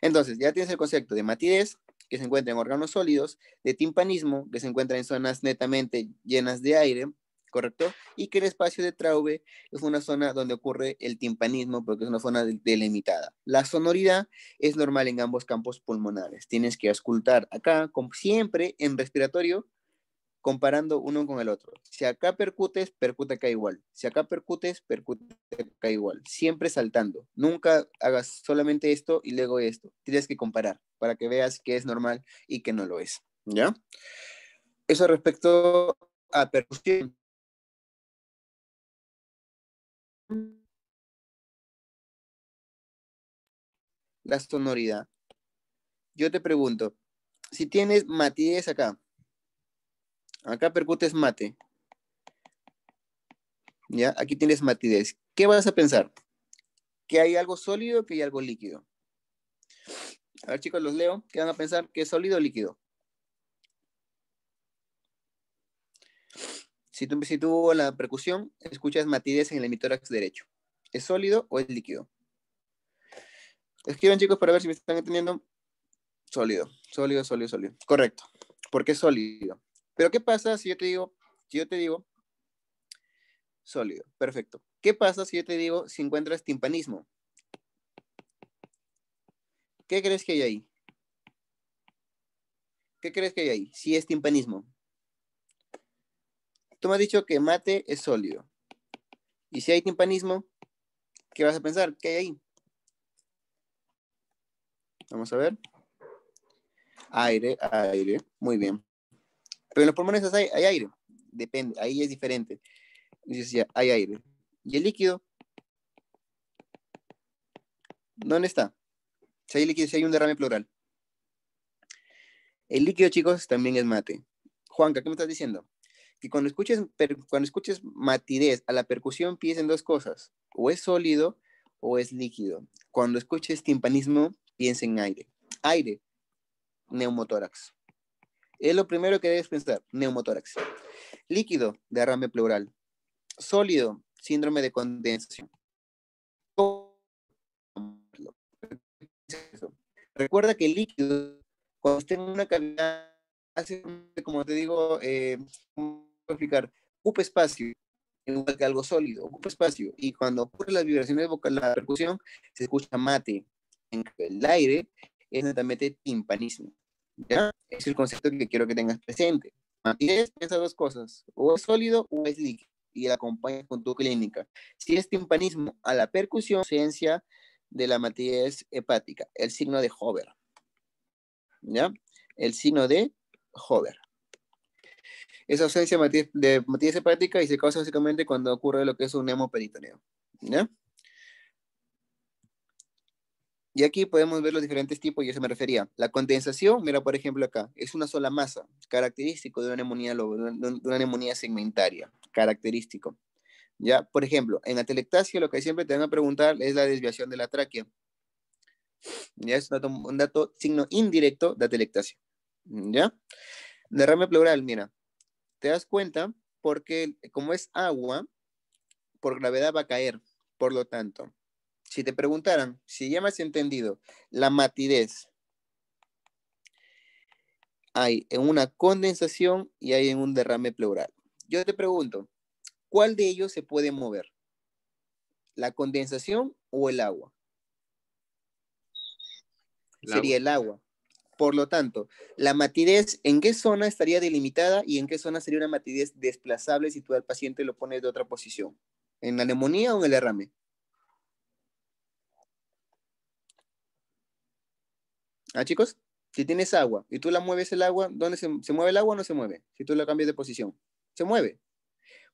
Entonces, ya tienes el concepto de matidez, que se encuentra en órganos sólidos, de timpanismo, que se encuentra en zonas netamente llenas de aire, ¿correcto? Y que el espacio de Traube es una zona donde ocurre el timpanismo porque es una zona delimitada. La sonoridad es normal en ambos campos pulmonares. Tienes que auscultar acá, como siempre en respiratorio, comparando uno con el otro. Si acá percutes, percute acá igual. Si acá percutes, percute acá igual. Siempre saltando. Nunca hagas solamente esto y luego esto. Tienes que comparar para que veas que es normal y que no lo es. ¿Ya? Eso respecto a percusión. La sonoridad. Yo te pregunto, si tienes matices acá, Acá percutes mate. ¿Ya? Aquí tienes matidez. ¿Qué vas a pensar? Que hay algo sólido, o que hay algo líquido. A ver, chicos, los leo. ¿Qué van a pensar? ¿Que es sólido o líquido? Si tú, si la percusión, escuchas matidez en el hemitórax derecho. ¿Es sólido o es líquido? Escriban, chicos, para ver si me están entendiendo. Sólido, sólido, sólido, sólido. Correcto. ¿Por qué sólido? Pero ¿qué pasa si yo te digo, si yo te digo, sólido, perfecto. ¿Qué pasa si yo te digo si encuentras timpanismo? ¿Qué crees que hay ahí? ¿Qué crees que hay ahí? Si es timpanismo. Tú me has dicho que mate es sólido. Y si hay timpanismo, ¿qué vas a pensar? ¿Qué hay ahí? Vamos a ver. Aire, aire. Muy bien. Pero en los pulmones hay, aire, depende, ahí es diferente. Dice, hay aire. ¿Y el líquido? ¿Dónde está? Si hay líquido, si hay un derrame plural. El líquido, chicos, también es mate. Juanca, ¿qué me estás diciendo? Que cuando escuches, cuando escuches matidez a la percusión piensen dos cosas. O es sólido o es líquido. Cuando escuches timpanismo, piensa en aire. Aire, neumotórax. Es lo primero que debes pensar, neumotórax. Líquido, derrame pleural. Sólido, síndrome de condensación. Recuerda que el líquido, cuando esté en una cavidad, como te digo, eh, ocupa espacio, igual que algo sólido, ocupa espacio. Y cuando ocurren las vibraciones vocales, la percusión, se escucha mate. En el aire es netamente timpanismo. ¿ya? Es el concepto que quiero que tengas presente. Mantienes piensa dos cosas, o es sólido o es líquido, y la acompaña con tu clínica. Si es timpanismo, a la percusión, ausencia de la matriz hepática, el signo de Hover. ¿Ya? El signo de Hover. Esa ausencia de matriz hepática y se causa básicamente cuando ocurre lo que es un hemoperitoneo. ¿Ya? Y aquí podemos ver los diferentes tipos y se me refería. La condensación, mira por ejemplo acá, es una sola masa, característico de una neumonía, de una neumonía segmentaria, característico. Ya, por ejemplo, en la lo que siempre te van a preguntar es la desviación de la tráquea. Ya es un dato, signo indirecto de atelectasia. ¿Ya? Derrame pleural, mira. Te das cuenta porque como es agua, por gravedad va a caer. Por lo tanto, si te preguntaran, si ya me has entendido, la matidez hay en una condensación y hay en un derrame pleural. Yo te pregunto, ¿cuál de ellos se puede mover? ¿La condensación o el agua? Sería el agua. Por lo tanto, la matidez, ¿en qué zona estaría delimitada y en qué zona sería una matidez desplazable si tú al paciente lo pones de otra posición? ¿En la neumonía o en el derrame? ¿Ah, chicos? Si tienes agua y tú la mueves el agua, ¿dónde se, mueve el agua no se mueve? Si tú la cambias de posición, se mueve.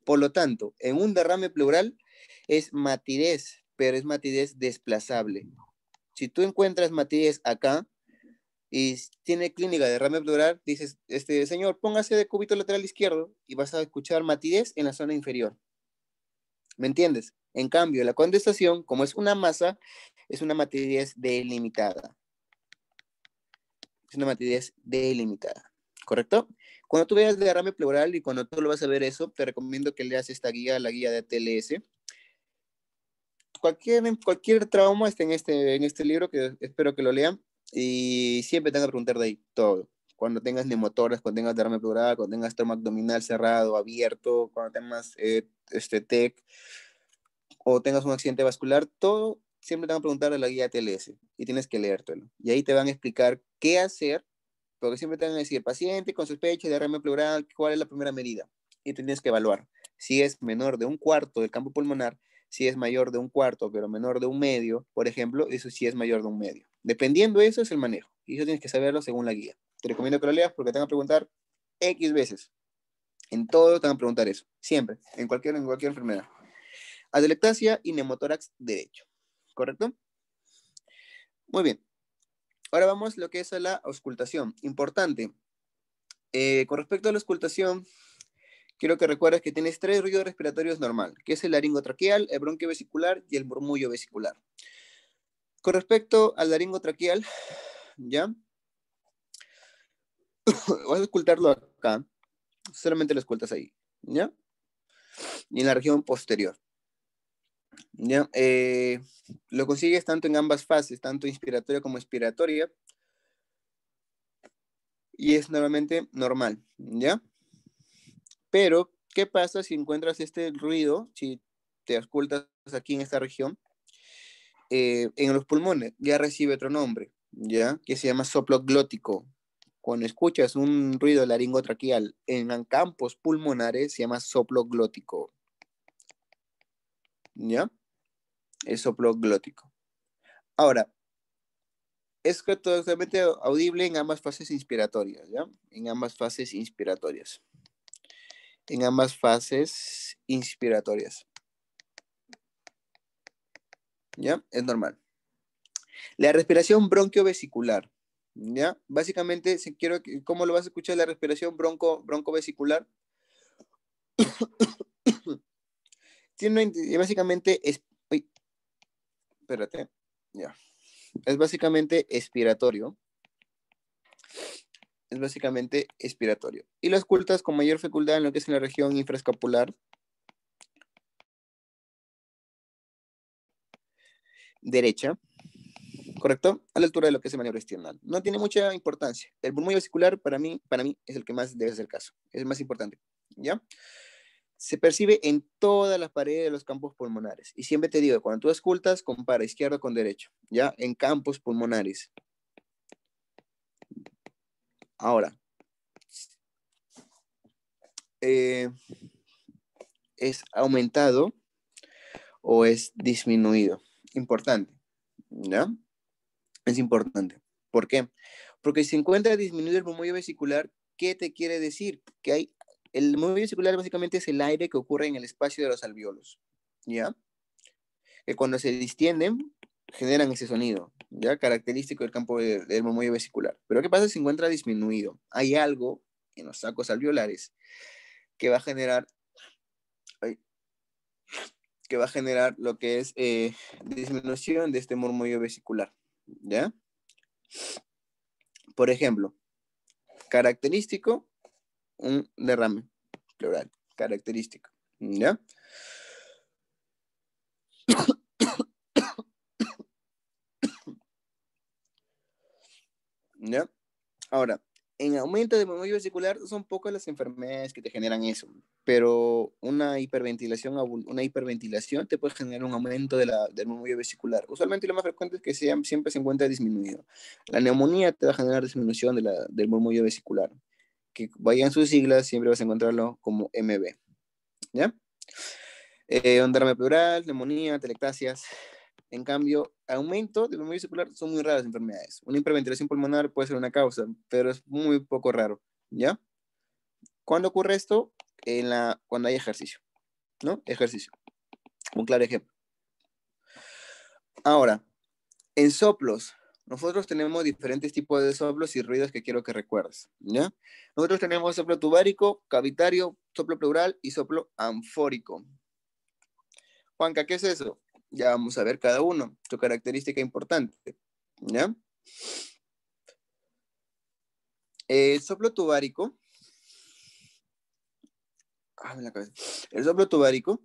Por lo tanto, en un derrame plural es matidez, pero es matidez desplazable. Si tú encuentras matidez acá y tiene clínica de derrame plural, dices, este señor, póngase de cúbito lateral izquierdo y vas a escuchar matidez en la zona inferior. ¿Me entiendes? En cambio, la condensación, como es una masa, es una matidez delimitada es una delimitada, ¿correcto? Cuando tú veas derrame pleural y cuando tú lo vas a ver eso, te recomiendo que leas esta guía, la guía de TLS. Cualquier, cualquier trauma está en este, en este libro, que espero que lo lean, y siempre te que preguntar de ahí todo. Cuando tengas neumotoras, cuando tengas derrame pleural, cuando tengas trauma abdominal cerrado, abierto, cuando tengas eh, este TEC, o tengas un accidente vascular, todo siempre te van a preguntar de la guía TLS y tienes que leértelo. Y ahí te van a explicar qué hacer, porque siempre te van a decir paciente con sospecha de RM pleural, cuál es la primera medida. Y tienes que evaluar si es menor de un cuarto del campo pulmonar, si es mayor de un cuarto, pero menor de un medio, por ejemplo, eso sí es mayor de un medio. Dependiendo de eso es el manejo. Y eso tienes que saberlo según la guía. Te recomiendo que lo leas porque te van a preguntar X veces. En todo te van a preguntar eso. Siempre. En cualquier, en cualquier enfermedad. Atelectasia y neumotórax derecho. ¿correcto? Muy bien. Ahora vamos a lo que es a la auscultación. Importante. Eh, con respecto a la auscultación, quiero que recuerdes que tienes tres ruidos respiratorios normal, que es el laringotraqueal, el bronquio vesicular y el murmullo vesicular. Con respecto al laringotraqueal, ¿ya? Vas *coughs* a ocultarlo acá, solamente lo ocultas ahí, ¿ya? Y en la región posterior. ¿ya? Eh, lo consigues tanto en ambas fases, tanto inspiratoria como expiratoria. Y es normalmente normal, ¿ya? Pero, ¿qué pasa si encuentras este ruido, si te ocultas aquí en esta región? Eh, en los pulmones ya recibe otro nombre, ¿ya? Que se llama soplo glótico. Cuando escuchas un ruido laringotraquial en campos pulmonares, se llama soplo glótico. ¿ya? Es soplo glótico. Ahora, es totalmente audible en ambas fases inspiratorias, ¿ya? En ambas fases inspiratorias. En ambas fases inspiratorias. ¿Ya? Es normal. La respiración bronquiovesicular, ¿ya? Básicamente, si quiero, ¿cómo lo vas a escuchar la respiración bronco, broncovesicular? tiene básicamente es, espérate, ya. Es básicamente espiratorio Es básicamente expiratorio. Y las cultas con mayor fecundidad en lo que es en la región infraescapular derecha, ¿correcto? A la altura de lo que es el manubrio No tiene mucha importancia. El pulmón vesicular para mí, para mí es el que más debe ser caso. Es el más importante, ¿ya? se percibe en todas las paredes de los campos pulmonares. Y siempre te digo, cuando tú escultas, compara izquierdo con derecho, ¿ya? En campos pulmonares. Ahora, eh, ¿es aumentado o es disminuido? Importante, ¿ya? Es importante. ¿Por qué? Porque si encuentra disminuido el murmullo vesicular, ¿qué te quiere decir? Que hay el movimiento vesicular básicamente es el aire que ocurre en el espacio de los alveolos, ¿ya? Que cuando se distienden, generan ese sonido, ¿ya? Característico del campo del, vesicular. Pero ¿qué pasa si se encuentra disminuido? Hay algo en los sacos alveolares que va a generar que va a generar lo que es eh, disminución de este murmullo vesicular, ¿ya? Por ejemplo, característico un derrame pleural característico. ¿Ya? *coughs* ¿Ya? Ahora, en aumento del murmullo vesicular son pocas las enfermedades que te generan eso, pero una hiperventilación, una hiperventilación te puede generar un aumento de la, del murmullo vesicular. Usualmente lo más frecuente es que siempre se encuentra disminuido. La neumonía te va a generar disminución de la, del murmullo vesicular que vayan sus siglas, siempre vas a encontrarlo como MB. ¿Ya? Eh, pleural, neumonía, telectasias. En cambio, aumento de memoria circular son muy raras enfermedades. Una hiperventilación pulmonar puede ser una causa, pero es muy poco raro. ¿Ya? ¿Cuándo ocurre esto? En la, cuando hay ejercicio. ¿No? Ejercicio. Un claro ejemplo. Ahora, en soplos, nosotros tenemos diferentes tipos de soplos y ruidos que quiero que recuerdes, ¿ya? Nosotros tenemos soplo tubárico, cavitario, soplo pleural y soplo anfórico. Juanca, ¿qué es eso? Ya vamos a ver cada uno, su característica importante, ¿ya? El soplo tubárico. Ah, la cabeza. El soplo tubárico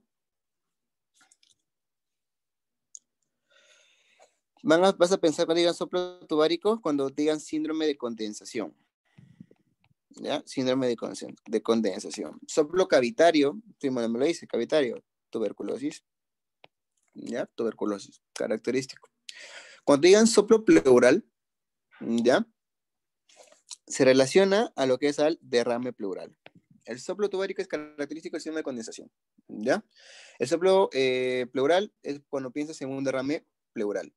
vas a pensar cuando digan soplo tubárico, cuando digan síndrome de condensación. Síndrome de, condensación. Soplo cavitario, primo me lo dice, cavitario, tuberculosis. ¿Ya? Tuberculosis, característico. Cuando digan soplo pleural, ¿ya? Se relaciona a lo que es al derrame pleural. El soplo tubárico es característico del síndrome de condensación, ¿ya? El soplo eh, pleural es cuando piensas en un derrame pleural.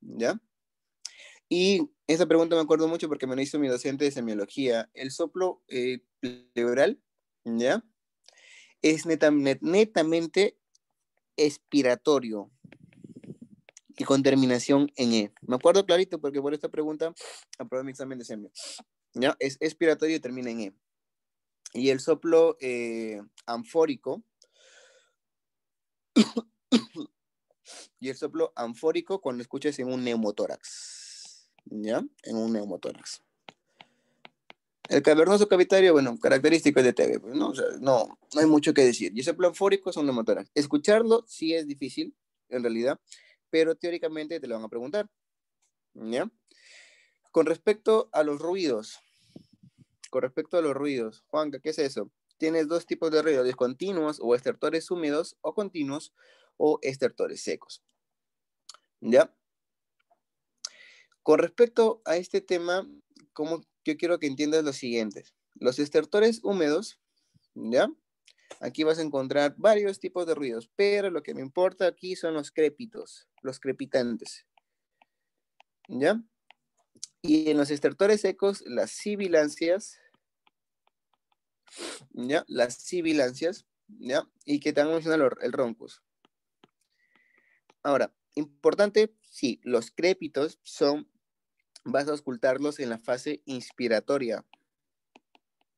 ¿ya? Y esa pregunta me acuerdo mucho porque me lo hizo mi docente de semiología. El soplo eh, pleural, ¿ya? Es netamente expiratorio y con terminación en E. Me acuerdo clarito porque por esta pregunta aprobé mi examen de semio. ¿Ya? Es expiratorio y termina en E. Y el soplo eh, anfórico y el soplo anfórico cuando escuches en un neumotórax. ¿Ya? En un neumotórax. El cavernoso cavitario, bueno, es de TV, pues, ¿no? O sea, no, no hay mucho que decir. Y el soplo anfórico es un neumotórax. Escucharlo sí es difícil, en realidad, pero teóricamente te lo van a preguntar. ¿Ya? Con respecto a los ruidos, con respecto a los ruidos, Juanca, ¿qué es eso? Tienes dos tipos de ruidos, discontinuos o estertores húmedos o continuos o estertores secos. ¿Ya? Con respecto a este tema, como yo quiero que entiendas lo siguiente. Los estertores húmedos, ¿ya? Aquí vas a encontrar varios tipos de ruidos, pero lo que me importa aquí son los crepitos, los crepitantes. ¿Ya? Y en los estertores secos, las sibilancias, ¿ya? Las sibilancias, ¿ya? Y que te han mencionar el roncus. Ahora, importante, sí, los crépitos son, vas a ocultarlos en la fase inspiratoria.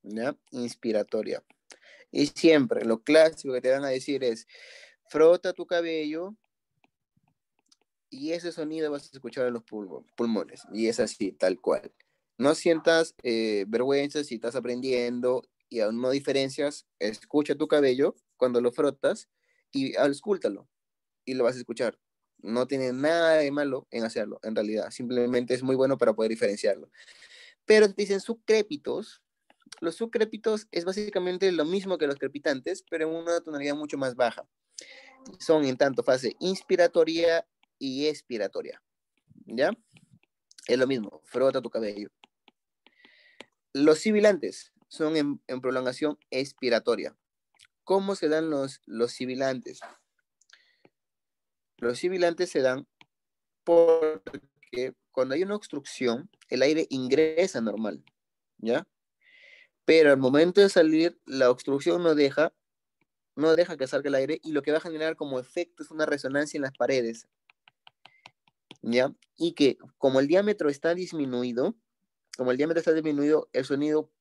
¿Ya? Inspiratoria. Y siempre, lo clásico que te van a decir es, frota tu cabello y ese sonido vas a escuchar en los pulmones. Y es así, tal cual. No sientas eh, vergüenza si estás aprendiendo y aún no diferencias, escucha tu cabello cuando lo frotas y ah, escúltalo y lo vas a escuchar. No tiene nada de malo en hacerlo, en realidad. Simplemente es muy bueno para poder diferenciarlo. Pero te dicen sucrépitos... Los sucrépitos es básicamente lo mismo que los crepitantes, pero en una tonalidad mucho más baja. Son en tanto fase inspiratoria y expiratoria. ¿Ya? Es lo mismo, frota tu cabello. Los sibilantes son en, prolongación expiratoria. ¿Cómo se dan los, los sibilantes? Los sibilantes se dan porque cuando hay una obstrucción, el aire ingresa normal, ¿ya? Pero al momento de salir, la obstrucción no deja, no deja que salga el aire y lo que va a generar como efecto es una resonancia en las paredes, ¿ya? Y que como el diámetro está disminuido, como el diámetro está disminuido, el sonido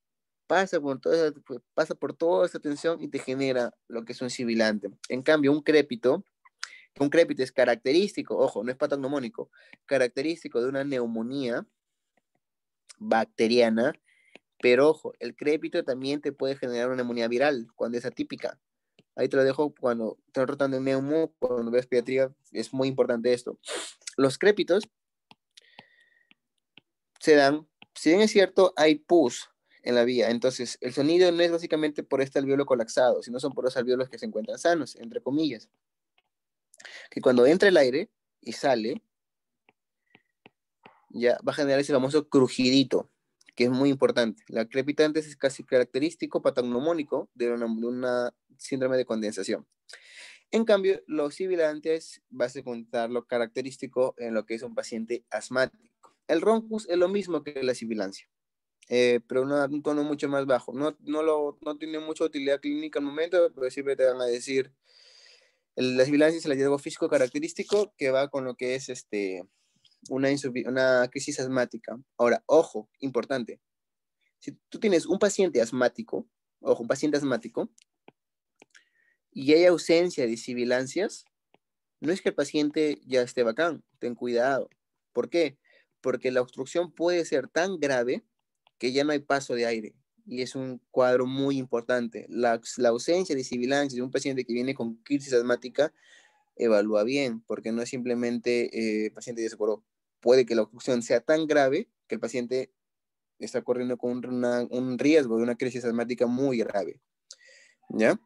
pasa por toda, pasa por toda esa tensión y te genera lo que es un sibilante. En cambio, un crépito un crépito es característico, ojo, no es patognomónico, característico de una neumonía bacteriana, pero ojo, el crépito también te puede generar una neumonía viral cuando es atípica. Ahí te lo dejo cuando estás rotando el neumo, cuando ves pediatría, es muy importante esto. Los crépitos se dan, si bien es cierto, hay pus en la vía. Entonces, el sonido no es básicamente por este alveolo colapsado, sino son por los alveolos que se encuentran sanos, entre comillas que cuando entra el aire y sale, ya va a generar ese famoso crujidito, que es muy importante. La crepitante es casi característico patognomónico de una, síndrome de condensación. En cambio, los sibilantes va a ser lo característico en lo que es un paciente asmático. El roncus es lo mismo que la sibilancia, eh, pero un tono mucho más bajo. No, no tiene mucha utilidad clínica al momento, pero siempre te van a decir, la sibilancias es el hallazgo físico característico que va con lo que es este, una, una crisis asmática. Ahora, ojo, importante. Si tú tienes un paciente asmático, ojo, un paciente asmático, y hay ausencia de sibilancias, no es que el paciente ya esté bacán, ten cuidado. ¿Por qué? Porque la obstrucción puede ser tan grave que ya no hay paso de aire, y es un cuadro muy importante. La, ausencia de sibilancia de un paciente que viene con crisis asmática evalúa bien, porque no es simplemente eh, paciente de seguro Puede que la obstrucción sea tan grave que el paciente está corriendo con un riesgo de una crisis asmática muy grave. ¿Ya?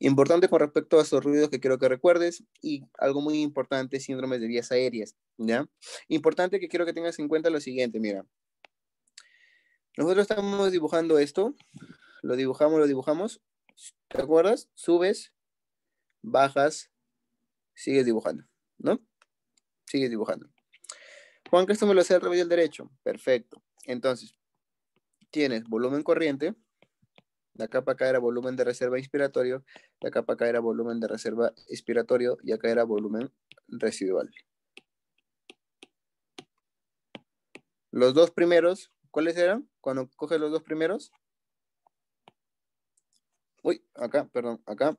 Importante con respecto a esos ruidos que quiero que recuerdes y algo muy importante, síndromes de vías aéreas, ¿ya? Importante que quiero que tengas en cuenta lo siguiente, mira, nosotros estamos dibujando esto, lo dibujamos, lo dibujamos, ¿te acuerdas? Subes, bajas, sigues dibujando, ¿no? Sigues dibujando. Juan esto me lo hace al revés del derecho, perfecto. Entonces, tienes volumen corriente, la capa acá era volumen de reserva inspiratorio, la capa acá era volumen de reserva Inspiratorio y acá era volumen residual. Los dos primeros ¿Cuáles eran? Cuando coge los dos primeros. Uy, acá, perdón, acá.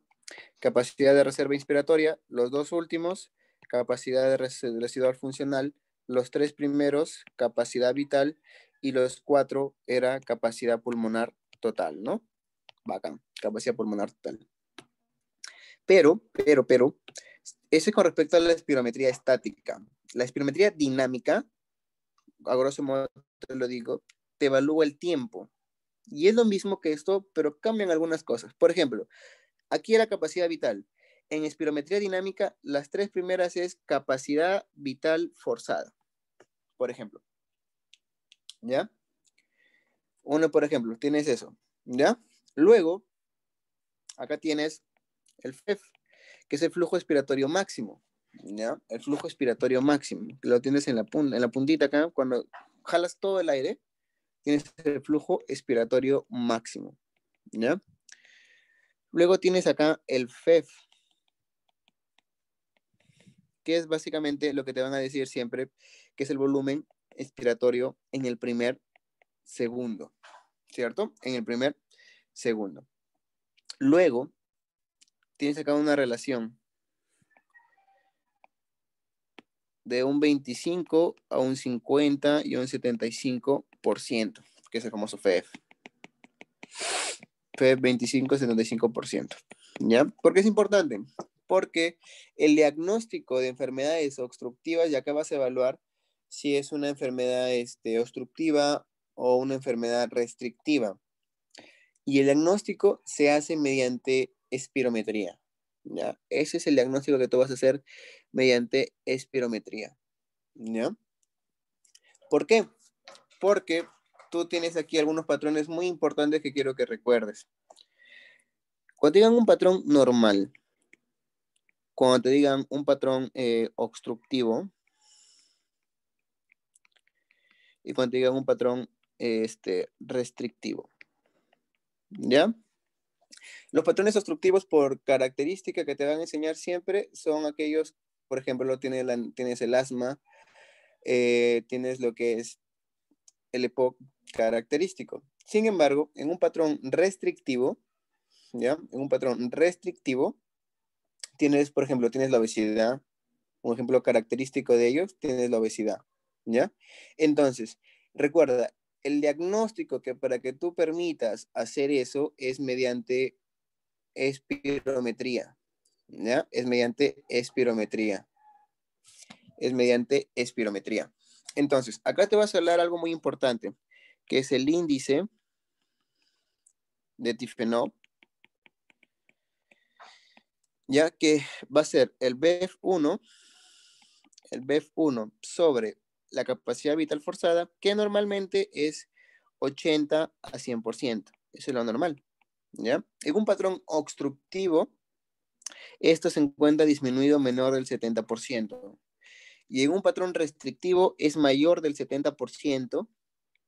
Capacidad de reserva inspiratoria, los dos últimos, capacidad de residual funcional, los tres primeros, capacidad vital, y los cuatro era capacidad pulmonar total, ¿no? Bacán, capacidad pulmonar total. Pero, pero, pero, Ese con respecto a la espirometría estática. La espirometría dinámica a grosso modo te lo digo, te evalúa el tiempo. Y es lo mismo que esto, pero cambian algunas cosas. Por ejemplo, aquí la capacidad vital. En espirometría dinámica, las tres primeras es capacidad vital forzada, por ejemplo. ¿Ya? Uno, por ejemplo, tienes eso, ¿ya? Luego, acá tienes el FEF, e que es el flujo expiratorio máximo. El flujo expiratorio máximo, lo tienes en la, punta en la puntita acá, cuando jalas todo el aire, tienes el flujo expiratorio máximo, Luego tienes acá el FEF, e que es básicamente lo que te van a decir siempre, que es el volumen expiratorio en el primer segundo, ¿cierto? En el primer segundo. Luego, tienes acá una relación de un 25 a un 50 y un 75%, que es el famoso FEF. FEF 25-75%. ¿Ya? ¿Por qué es importante? Porque el diagnóstico de enfermedades obstructivas ya que vas a evaluar si es una enfermedad este, obstructiva o una enfermedad restrictiva. Y el diagnóstico se hace mediante espirometría. Ese es el diagnóstico que tú vas a hacer mediante espirometría, ¿ya? ¿Por qué? Porque tú tienes aquí algunos patrones muy importantes que quiero que recuerdes. Cuando te digan un patrón normal, cuando te digan un patrón eh, obstructivo, y cuando te digan un patrón este, restrictivo. ¿Ya? Los patrones obstructivos por característica que te van a enseñar siempre son aquellos, por ejemplo, tienes, tienes el asma, eh, tienes lo que es el EPOC característico. Sin embargo, en un patrón restrictivo, ¿ya? En un patrón restrictivo, tienes, por ejemplo, tienes la obesidad, un ejemplo característico de ellos, tienes la obesidad, ¿ya? Entonces, recuerda, el diagnóstico que para que tú permitas hacer eso es mediante espirometría. Es mediante espirometría. Es mediante espirometría. Entonces, acá te vas a hablar algo muy importante, que es el índice de tifenol, ya que va a ser el BF1, el BF1 sobre la capacidad vital forzada, que normalmente es 80 a 100%. Eso es lo normal. ¿ya? En un patrón obstructivo, esto se encuentra disminuido menor del 70%. Y en un patrón restrictivo es mayor del 70%.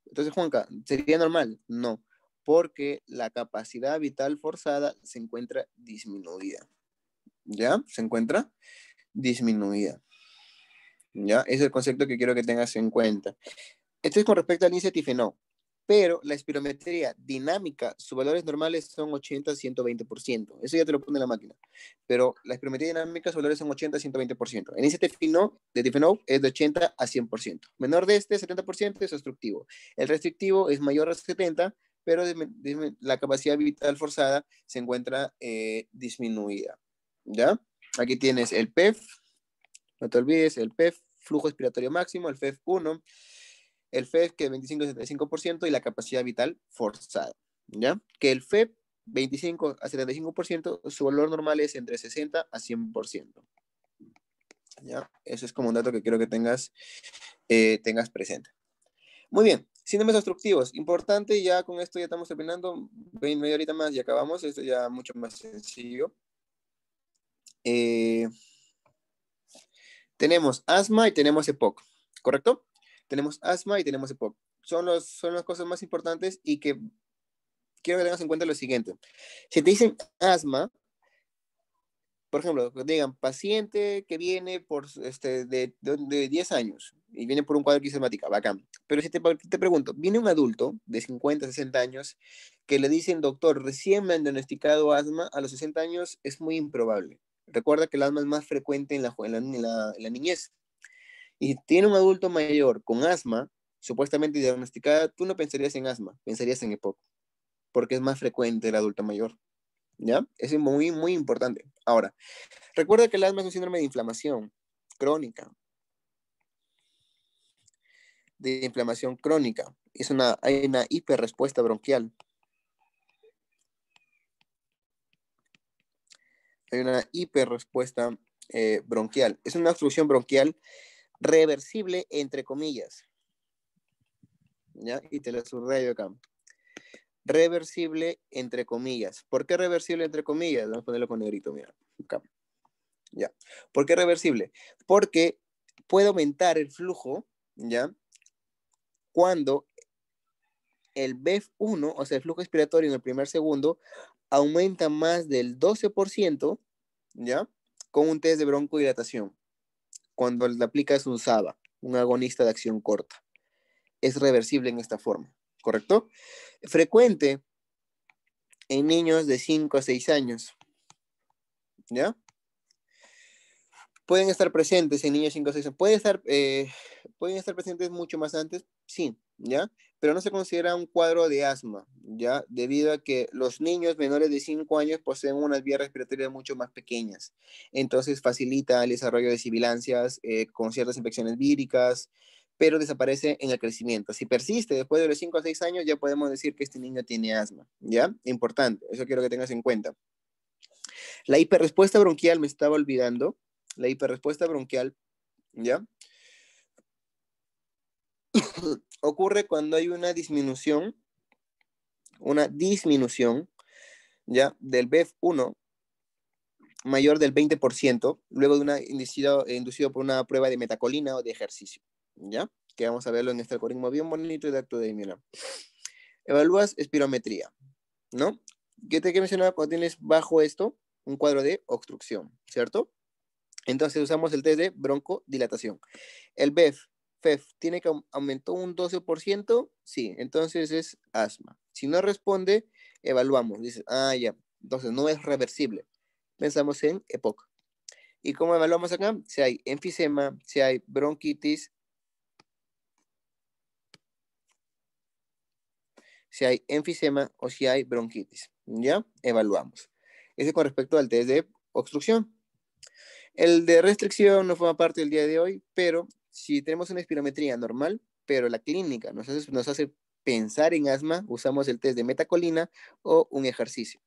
Entonces, Juanca, ¿sería normal? No, porque la capacidad vital forzada se encuentra disminuida. ¿Ya? Se encuentra disminuida. ¿Ya? Es el concepto que quiero que tengas en cuenta. Esto es con respecto al índice pero la espirometría dinámica, sus valores normales son 80-120%. Eso ya te lo pone la máquina. Pero la espirometría dinámica, sus valores son 80-120%. En este fino, de es de 80 a 100%. Menor de este, 70% es obstructivo. El restrictivo es mayor a 70, pero la capacidad vital forzada se encuentra eh, disminuida. ¿Ya? Aquí tienes el PEF, no te olvides, el PEF, flujo expiratorio máximo, el PEF 1 el FEP que 25-75% y la capacidad vital forzada, ¿ya? Que el FEP 25 a 75%, su valor normal es entre 60 a 100%. ¿Ya? Eso es como un dato que quiero que tengas, eh, tengas presente. Muy bien, síndromes obstructivos. Importante, ya con esto ya estamos terminando. ven, media horita más y acabamos. Esto ya mucho más sencillo. Eh, tenemos asma y tenemos EPOC, ¿correcto? tenemos asma y tenemos EPOC. Son, son las cosas más importantes y que quiero que tengas en cuenta lo siguiente. Si te dicen asma, por ejemplo, digan paciente que viene por, este, de, de, 10 años y viene por un cuadro quisemática, bacán. Pero si te, te pregunto, viene un adulto de 50, 60 años que le dicen, doctor, recién me han diagnosticado asma, a los 60 años es muy improbable. Recuerda que el asma es más frecuente en la, en la niñez. Y tiene un adulto mayor con asma, supuestamente diagnosticada, tú no pensarías en asma, pensarías en EPOC, porque es más frecuente el adulto mayor. ¿Ya? Es muy, muy importante. Ahora, recuerda que el asma es un síndrome de inflamación crónica. De inflamación crónica. Es una, hay una hiperrespuesta bronquial. Hay una hiperrespuesta eh, bronquial. Es una obstrucción bronquial reversible, entre comillas. ¿Ya? Y te lo subrayo acá. Reversible, entre comillas. ¿Por qué reversible, entre comillas? Vamos a ponerlo con negrito, mira. ¿Ya? ¿Por qué reversible? Porque puede aumentar el flujo, ¿ya? Cuando el BEF1, o sea, el flujo expiratorio en el primer segundo, aumenta más del 12%, ¿ya? Con un test de broncodilatación cuando le aplicas un SABA, un agonista de acción corta. Es reversible en esta forma, ¿correcto? Frecuente en niños de 5 a 6 años. ¿Ya? Pueden estar presentes en niños 5 a 6 años. estar, eh, pueden estar presentes mucho más antes, sí, ¿ya? Pero no se considera un cuadro de asma, ¿ya? Debido a que los niños menores de 5 años poseen unas vías respiratorias mucho más pequeñas. Entonces facilita el desarrollo de sibilancias eh, con ciertas infecciones víricas, pero desaparece en el crecimiento. Si persiste después de los 5 a 6 años, ya podemos decir que este niño tiene asma, ¿ya? Importante, eso quiero que tengas en cuenta. La hiperrespuesta bronquial, me estaba olvidando, la hiperrespuesta bronquial, ¿ya? *coughs* ocurre cuando hay una disminución, una disminución ya del BEF1 mayor del 20%, luego de una inducido, por una prueba de metacolina o de ejercicio, ¿ya? Que vamos a verlo en este algoritmo bien bonito y de acto de inmunidad. Evalúas espirometría, ¿no? que te que mencionar cuando tienes bajo esto un cuadro de obstrucción, ¿cierto? Entonces usamos el test de broncodilatación. El BEF FEF tiene que aumentó un 12%, sí, entonces es asma. Si no responde, evaluamos. Dice, ah, ya, entonces no es reversible. Pensamos en EPOC. ¿Y cómo evaluamos acá? Si hay enfisema, si hay bronquitis, si hay enfisema o si hay bronquitis. ¿Ya? Evaluamos. Ese con respecto al test de obstrucción. El de restricción no forma parte del día de hoy, pero si tenemos una espirometría normal, pero la clínica nos hace, nos hace pensar en asma, usamos el test de metacolina o un ejercicio.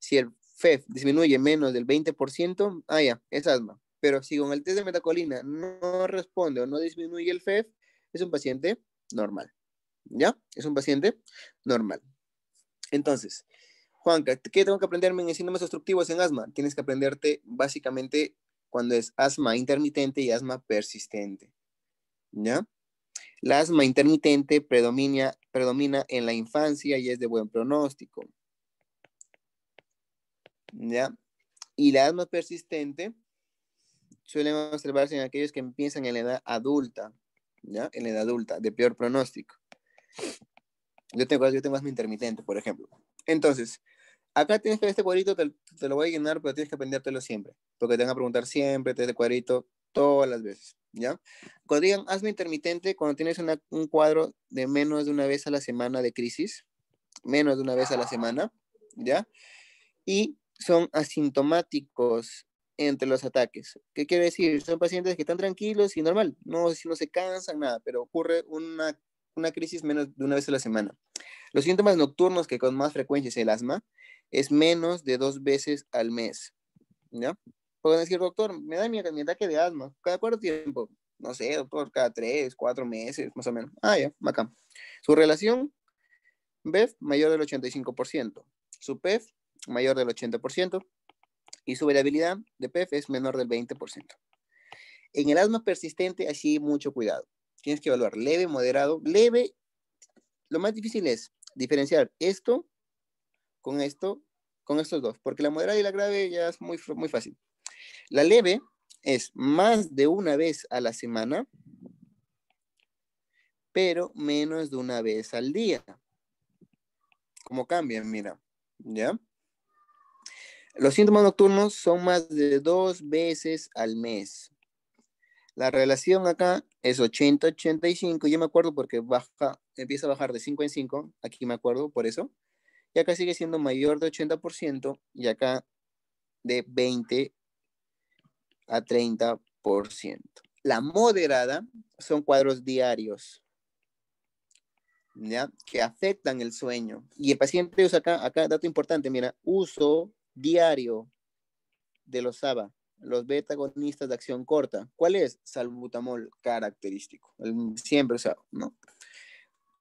Si el FEF e disminuye menos del 20%, ah, ya, es asma. Pero si con el test de metacolina no responde o no disminuye el FEF, e es un paciente normal. ¿Ya? Es un paciente normal. Entonces, Juanca, ¿qué tengo que aprenderme en síntomas obstructivos en asma? Tienes que aprenderte básicamente cuando es asma intermitente y asma persistente. ¿Ya? La asma intermitente predomina, predomina en la infancia y es de buen pronóstico. ¿Ya? Y la asma persistente suele observarse en aquellos que empiezan en la edad adulta, ¿ya? En la edad adulta, de peor pronóstico. Yo tengo, yo tengo asma intermitente, por ejemplo. Entonces, acá tienes que este cuadrito te, te, lo voy a llenar, pero tienes que aprendértelo siempre, porque te van a preguntar siempre este cuadrito todas las veces, ¿ya? Cuando digan hazme intermitente, cuando tienes una, un cuadro de menos de una vez a la semana de crisis, menos de una vez a la semana, ¿ya? Y son asintomáticos entre los ataques. ¿Qué quiere decir? Son pacientes que están tranquilos y normal, no, no se cansan, nada, pero ocurre una, una crisis menos de una vez a la semana. Los síntomas nocturnos que con más frecuencia es el asma, es menos de dos veces al mes. ¿Ya? Pueden decir, doctor, me da mi, mi ataque de asma, ¿cada cuánto tiempo? No sé, doctor, cada tres, cuatro meses, más o menos. Ah, ya, acá. Su relación, BEF mayor del 85%, su PEF mayor del 80% y su variabilidad de PEF es menor del 20%. En el asma persistente, así mucho cuidado. Tienes que evaluar leve, moderado, leve. Lo más difícil es diferenciar esto con esto, con estos dos, porque la moderada y la grave ya es muy, muy fácil. La leve es más de una vez a la semana, pero menos de una vez al día. Como cambian, mira, ¿ya? Los síntomas nocturnos son más de dos veces al mes. La relación acá es 80-85. Yo me acuerdo porque baja, empieza a bajar de 5 en 5. Aquí me acuerdo por eso y acá sigue siendo mayor de 80% y acá de 20 a 30%. La moderada son cuadros diarios. ¿Ya? que afectan el sueño. Y el paciente usa acá, acá dato importante, mira, uso diario de los SABA, los beta de acción corta. ¿Cuál es? Salbutamol característico. siempre usado, ¿no?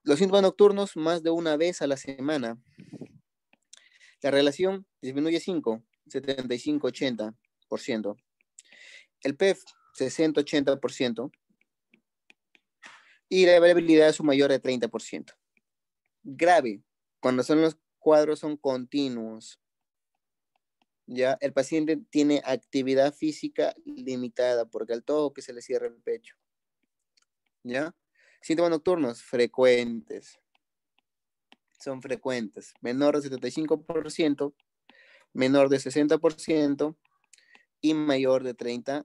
Los síntomas nocturnos más de una vez a la semana. La relación disminuye 5, 75-80%. El PEF, 60-80%. Y la variabilidad es mayor de 30%. Grave, cuando son los cuadros son continuos. Ya el paciente tiene actividad física limitada porque al que se le cierra el pecho. ¿Ya? Síntomas nocturnos frecuentes son frecuentes, menor de 75%, menor de 60% y mayor de 30%.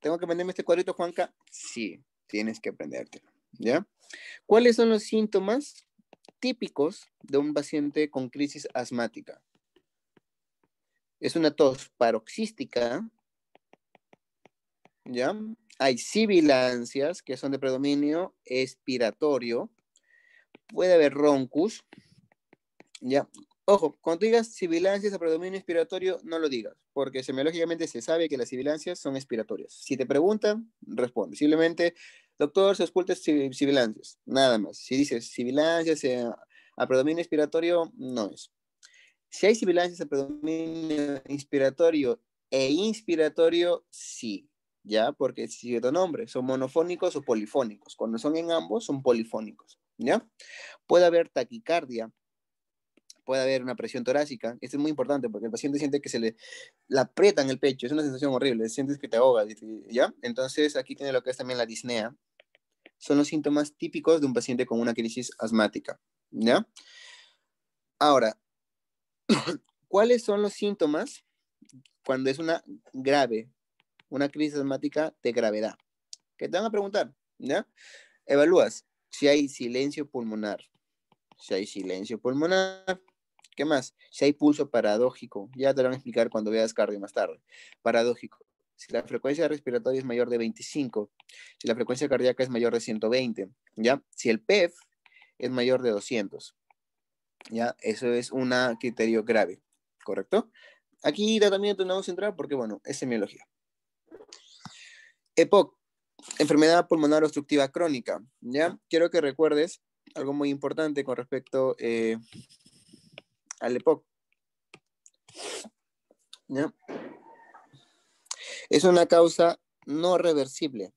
¿Tengo que aprenderme este cuadrito, Juanca? Sí, tienes que aprenderte ¿ya? ¿Cuáles son los síntomas típicos de un paciente con crisis asmática? Es una tos paroxística, ¿ya? Hay sibilancias que son de predominio expiratorio, puede haber roncus. Ya. Ojo, cuando digas sibilancias a predominio inspiratorio, no lo digas, porque semiológicamente se sabe que las sibilancias son expiratorias. Si te preguntan, responde. Simplemente, doctor, se oculta sibilancias, nada más. Si dices sibilancias a predominio inspiratorio, no es. Si hay sibilancias a predominio inspiratorio e inspiratorio, sí, ya, porque es cierto nombre, son monofónicos o polifónicos. Cuando son en ambos, son polifónicos. ¿ya? Puede haber taquicardia, puede haber una presión torácica. Esto es muy importante porque el paciente siente que se le la aprieta en el pecho, es una sensación horrible, sientes que te ahoga, ¿ya? Entonces aquí tiene lo que es también la disnea. Son los síntomas típicos de un paciente con una crisis asmática, ¿ya? Ahora, *coughs* ¿cuáles son los síntomas cuando es una grave, una crisis asmática de gravedad? Que te van a preguntar, ¿ya? Evalúas si hay silencio pulmonar, si hay silencio pulmonar, ¿qué más? Si hay pulso paradójico, ya te lo van a explicar cuando veas cardio más tarde, paradójico. Si la frecuencia respiratoria es mayor de 25, si la frecuencia cardíaca es mayor de 120, ¿ya? Si el PEF es mayor de 200, ¿ya? Eso es un criterio grave, ¿correcto? Aquí también tenemos que entrar porque, bueno, es semiología. EPOC, enfermedad pulmonar obstructiva crónica, ¿ya? Quiero que recuerdes algo muy importante con respecto eh, al EPOC. ¿Ya? Es una causa no reversible.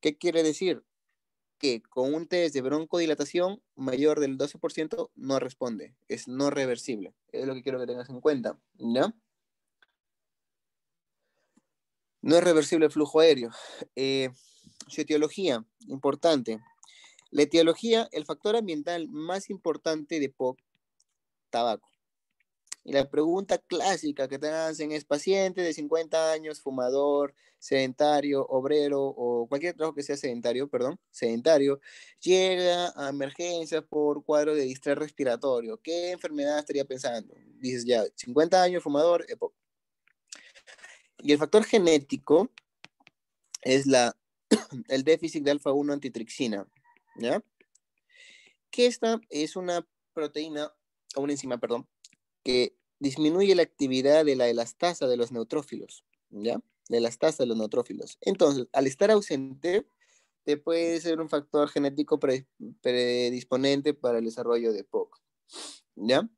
¿Qué quiere decir? Que con un test de broncodilatación mayor del 12% no responde. Es no reversible. Es lo que quiero que tengas en cuenta. ¿Ya? No es reversible el flujo aéreo. Eh, su etiología, importante. La etiología, el factor ambiental más importante de POC, tabaco. Y la pregunta clásica que te hacen es paciente de 50 años, fumador, sedentario, obrero o cualquier trabajo que sea sedentario, perdón, sedentario, llega a emergencias por cuadro de distrés respiratorio. ¿Qué enfermedad estaría pensando? Dices ya, 50 años, fumador, pop. Y el factor genético es la, *clears throat* el déficit de alfa-1 antitrixina, ¿ya? Que esta es una proteína, o una enzima, perdón, que disminuye la actividad de la elastasa de los neutrófilos, ¿ya? De elastasa de los neutrófilos. Entonces, al estar ausente, te puede ser un factor genético predisponente para el desarrollo de POC, ¿ya?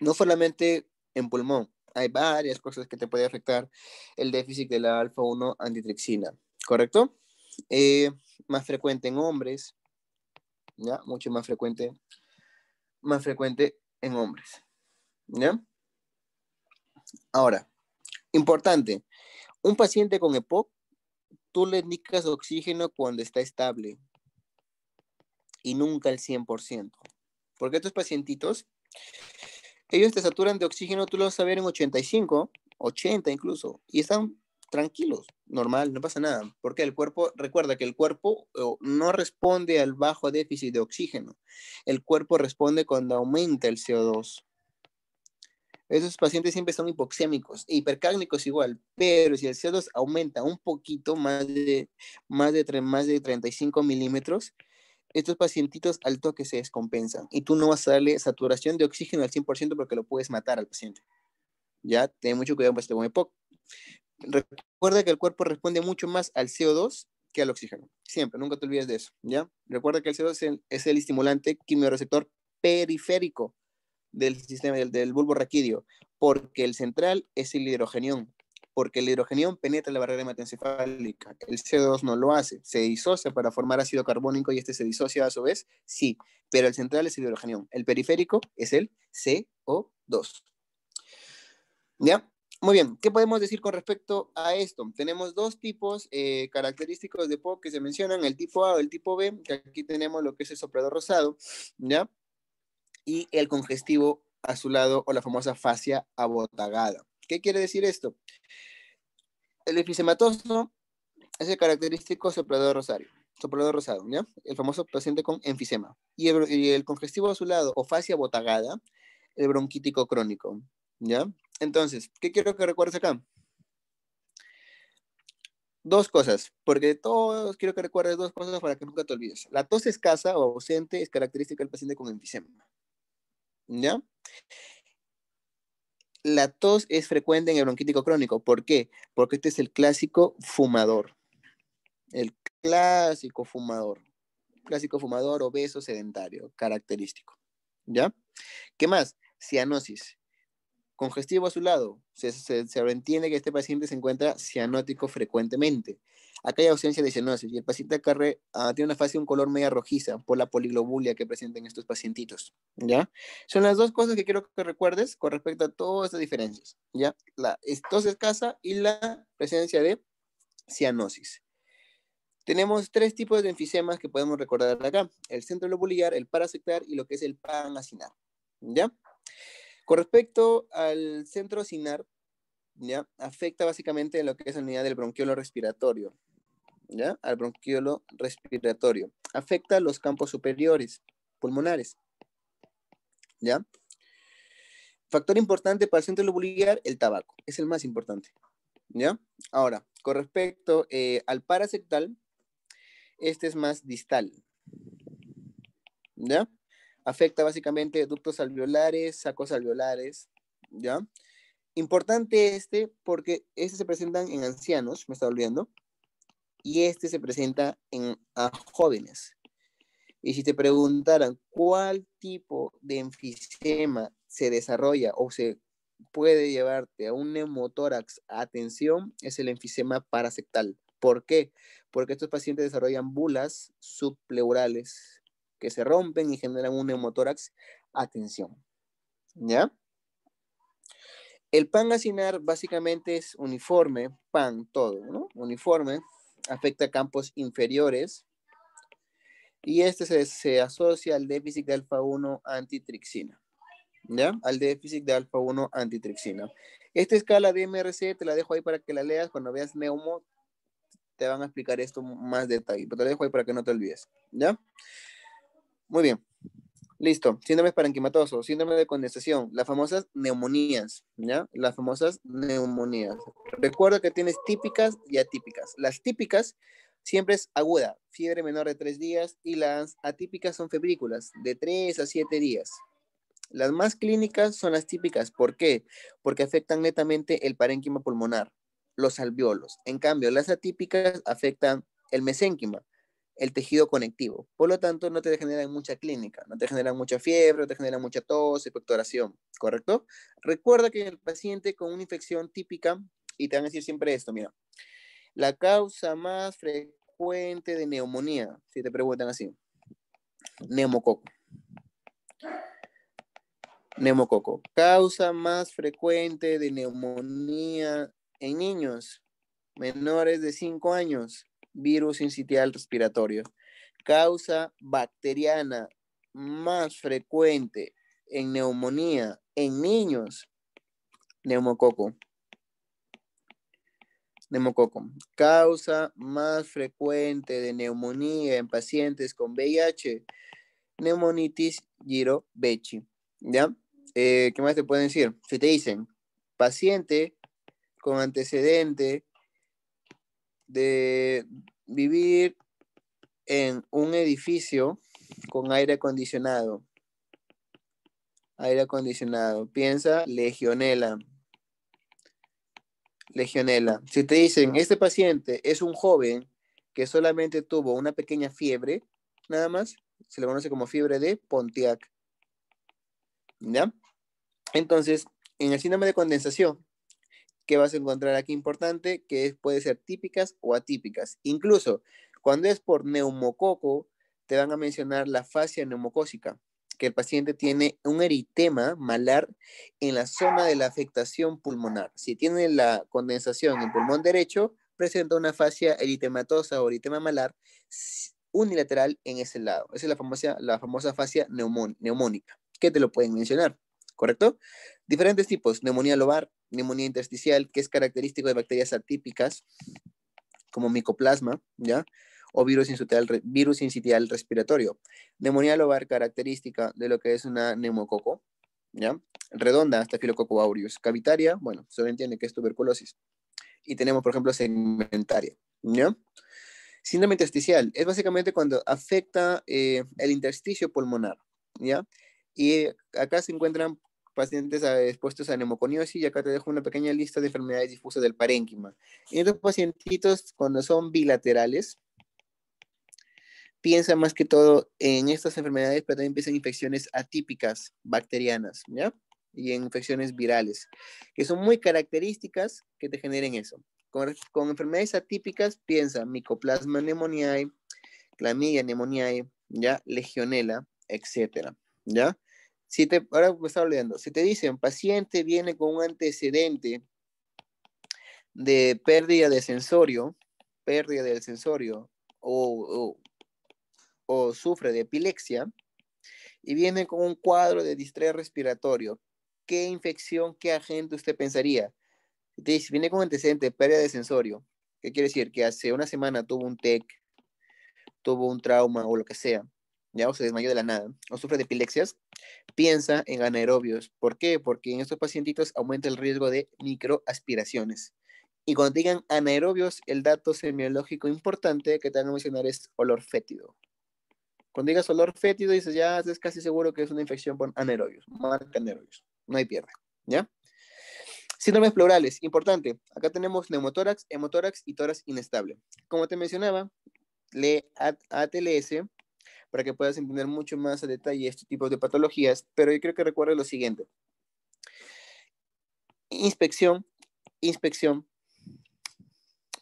No solamente en pulmón, hay varias cosas que te puede afectar el déficit de la alfa-1 antitrixina ¿correcto? Eh, más frecuente en hombres, ¿ya? Mucho más frecuente, más frecuente en hombres, ¿ya? Ahora, importante, un paciente con EPOC, tú le indicas oxígeno cuando está estable y nunca al 100%, porque estos pacientitos ellos te saturan de oxígeno, tú lo vas a ver en 85, 80 incluso, y están tranquilos, normal, no pasa nada, porque el cuerpo, recuerda que el cuerpo eh, no responde al bajo déficit de oxígeno, el cuerpo responde cuando aumenta el CO2. Esos pacientes siempre son hipoxémicos, hipercárnicos igual, pero si el CO2 aumenta un poquito, más de, más de, más de 35 milímetros, estos pacientitos al toque se descompensan y tú no vas a darle saturación de oxígeno al 100% porque lo puedes matar al paciente. Ya, ten mucho cuidado pues, con poco. Recuerda que el cuerpo responde mucho más al CO2 que al oxígeno. Siempre, nunca te olvides de eso, ¿ya? Recuerda que el CO2 es el, estimulante quimioreceptor periférico del sistema del, del bulbo raquídeo, porque el central es el hidrogenión, porque el hidrogenión penetra la barrera hematoencefálica, el CO2 no lo hace, se disocia para formar ácido carbónico y este se disocia a su vez, sí, pero el central es el hidrogenión, el periférico es el CO2. ¿Ya? Muy bien, ¿qué podemos decir con respecto a esto? Tenemos dos tipos eh, característicos de POC que se mencionan, el tipo A o el tipo B, que aquí tenemos lo que es el soplador rosado, ¿ya? Y el congestivo azulado o la famosa fascia abotagada. ¿Qué quiere decir esto? el enfisematoso es el característico soplador rosario, soplador rosado, ¿ya? El famoso paciente con enfisema. Y el, y el congestivo azulado o fascia botagada, el bronquítico crónico, ¿ya? Entonces, ¿qué quiero que recuerdes acá? Dos cosas, porque todos quiero que recuerdes dos cosas para que nunca te olvides. La tos escasa o ausente es característica del paciente con enfisema. ¿Ya? la tos es frecuente en el bronquítico crónico. ¿Por qué? Porque este es el clásico fumador. El clásico fumador. Clásico fumador, obeso, sedentario, característico. ¿Ya? ¿Qué más? Cianosis congestivo a su lado. Se, entiende que este paciente se encuentra cianótico frecuentemente. Acá hay ausencia de cianosis y el paciente acarre, ah, tiene una fase de un color media rojiza por la poliglobulia que presentan estos pacientitos, ¿ya? Son las dos cosas que quiero que recuerdes con respecto a todas estas diferencias, ¿ya? La estosis escasa y la presencia de cianosis. Tenemos tres tipos de enfisemas que podemos recordar acá. El centro lobular el parasectar y lo que es el panacinar, ¿ya? Con respecto al centro sinar, ¿ya? afecta básicamente lo que es la unidad del bronquiolo respiratorio, ¿ya? al bronquiolo respiratorio. Afecta los campos superiores, pulmonares. ¿ya? Factor importante para el centro lobular, el tabaco. Es el más importante. ¿ya? Ahora, con respecto eh, al parasectal, este es más distal. ¿Ya? Afecta básicamente ductos alveolares, sacos alveolares, ¿ya? Importante este porque este se presenta en ancianos, me estaba olvidando, y este se presenta en jóvenes. Y si te preguntaran cuál tipo de enfisema se desarrolla o se puede llevarte a un neumotórax, atención, es el enfisema parasectal. ¿Por qué? Porque estos pacientes desarrollan bulas subpleurales que se rompen y generan un neumotórax Atención. ¿Ya? El pan básicamente es uniforme, pan, todo, ¿no? Uniforme, afecta campos inferiores y este se, se asocia al déficit de alfa-1 antitrixina. ¿Ya? Al déficit de alfa-1 antitrixina. Esta escala de MRC te la dejo ahí para que la leas. Cuando veas neumo, te van a explicar esto más detalle. Pero te la dejo ahí para que no te olvides. ¿Ya? Muy bien. Listo. Síndrome parenquimatoso, síndrome de condensación, las famosas neumonías, ¿ya? Las famosas neumonías. Recuerda que tienes típicas y atípicas. Las típicas siempre es aguda, fiebre menor de tres días y las atípicas son febrículas, de tres a siete días. Las más clínicas son las típicas. ¿Por qué? Porque afectan netamente el parénquima pulmonar, los alveolos. En cambio, las atípicas afectan el mesénquima el tejido conectivo. Por lo tanto, no te generan mucha clínica, no te generan mucha fiebre, no te generan mucha tos y pectoración, ¿correcto? Recuerda que el paciente con una infección típica, y te van a decir siempre esto, mira, la causa más frecuente de neumonía, si te preguntan así, neumococo. Neumococo, causa más frecuente de neumonía en niños menores de 5 años, virus incitial respiratorio. Causa bacteriana más frecuente en neumonía en niños, neumococo. Neumococo. Causa más frecuente de neumonía en pacientes con VIH, neumonitis girobechi. ¿Ya? Eh, ¿Qué más te pueden decir? Si te dicen paciente con antecedente de vivir en un edificio con aire acondicionado. Aire acondicionado. Piensa legionela. Legionela. Si te dicen, este paciente es un joven que solamente tuvo una pequeña fiebre, nada más, se le conoce como fiebre de Pontiac. ¿Ya? Entonces, en el síndrome de condensación, ¿Qué vas a encontrar aquí importante? Que puede ser típicas o atípicas. Incluso cuando es por neumococo, te van a mencionar la fascia neumocósica, que el paciente tiene un eritema malar en la zona de la afectación pulmonar. Si tiene la condensación en pulmón derecho, presenta una fascia eritematosa o eritema malar unilateral en ese lado. Esa es la famosa, la famosa fascia neumónica, que te lo pueden mencionar. ¿correcto? Diferentes tipos, neumonía lobar, neumonía intersticial, que es característico de bacterias atípicas, como micoplasma, ¿ya? O virus insitial virus respiratorio. Neumonía lobar característica de lo que es una neumococo, ¿ya? Redonda, hasta filococo aureus. Cavitaria, bueno, se entiende que es tuberculosis. Y tenemos, por ejemplo, segmentaria, ¿ya? Síndrome intersticial es básicamente cuando afecta eh, el intersticio pulmonar, ¿ya? Y acá se encuentran pacientes ah, expuestos a neumoconiosis y acá te dejo una pequeña lista de enfermedades difusas del parénquima. En estos pacientitos, cuando son bilaterales, piensa más que todo en estas enfermedades, pero también piensa en infecciones atípicas bacterianas, ¿ya? Y en infecciones virales, que son muy características que te generen eso. Con, enfermedades atípicas, piensa micoplasma pneumoniae, clamidia pneumoniae, ¿ya? Legionela, etcétera, ¿ya? Si te, ahora me estaba olvidando, si te dicen paciente viene con un antecedente de pérdida de sensorio, pérdida del sensorio o, sufre de epilepsia y viene con un cuadro de distrés respiratorio, ¿qué infección, qué agente usted pensaría? Si viene con antecedente de pérdida de sensorio, ¿qué quiere decir? Que hace una semana tuvo un TEC, tuvo un trauma o lo que sea, ya o se desmayó de la nada, o sufre de epilepsias, Piensa en anaerobios. ¿Por qué? Porque en estos pacientitos aumenta el riesgo de microaspiraciones. Y cuando digan anaerobios, el dato semiológico importante que te van a mencionar es olor fétido. Cuando digas olor fétido, dices, ya es casi seguro que es una infección por anaerobios, marca anaerobios. No hay pierna. ¿ya? Síndromes plurales, importante. Acá tenemos neumotórax, hemotórax y tórax inestable. Como te mencionaba, le ATLS para que puedas entender mucho más a detalle este tipo de patologías, pero yo creo que recuerda lo siguiente. Inspección, inspección,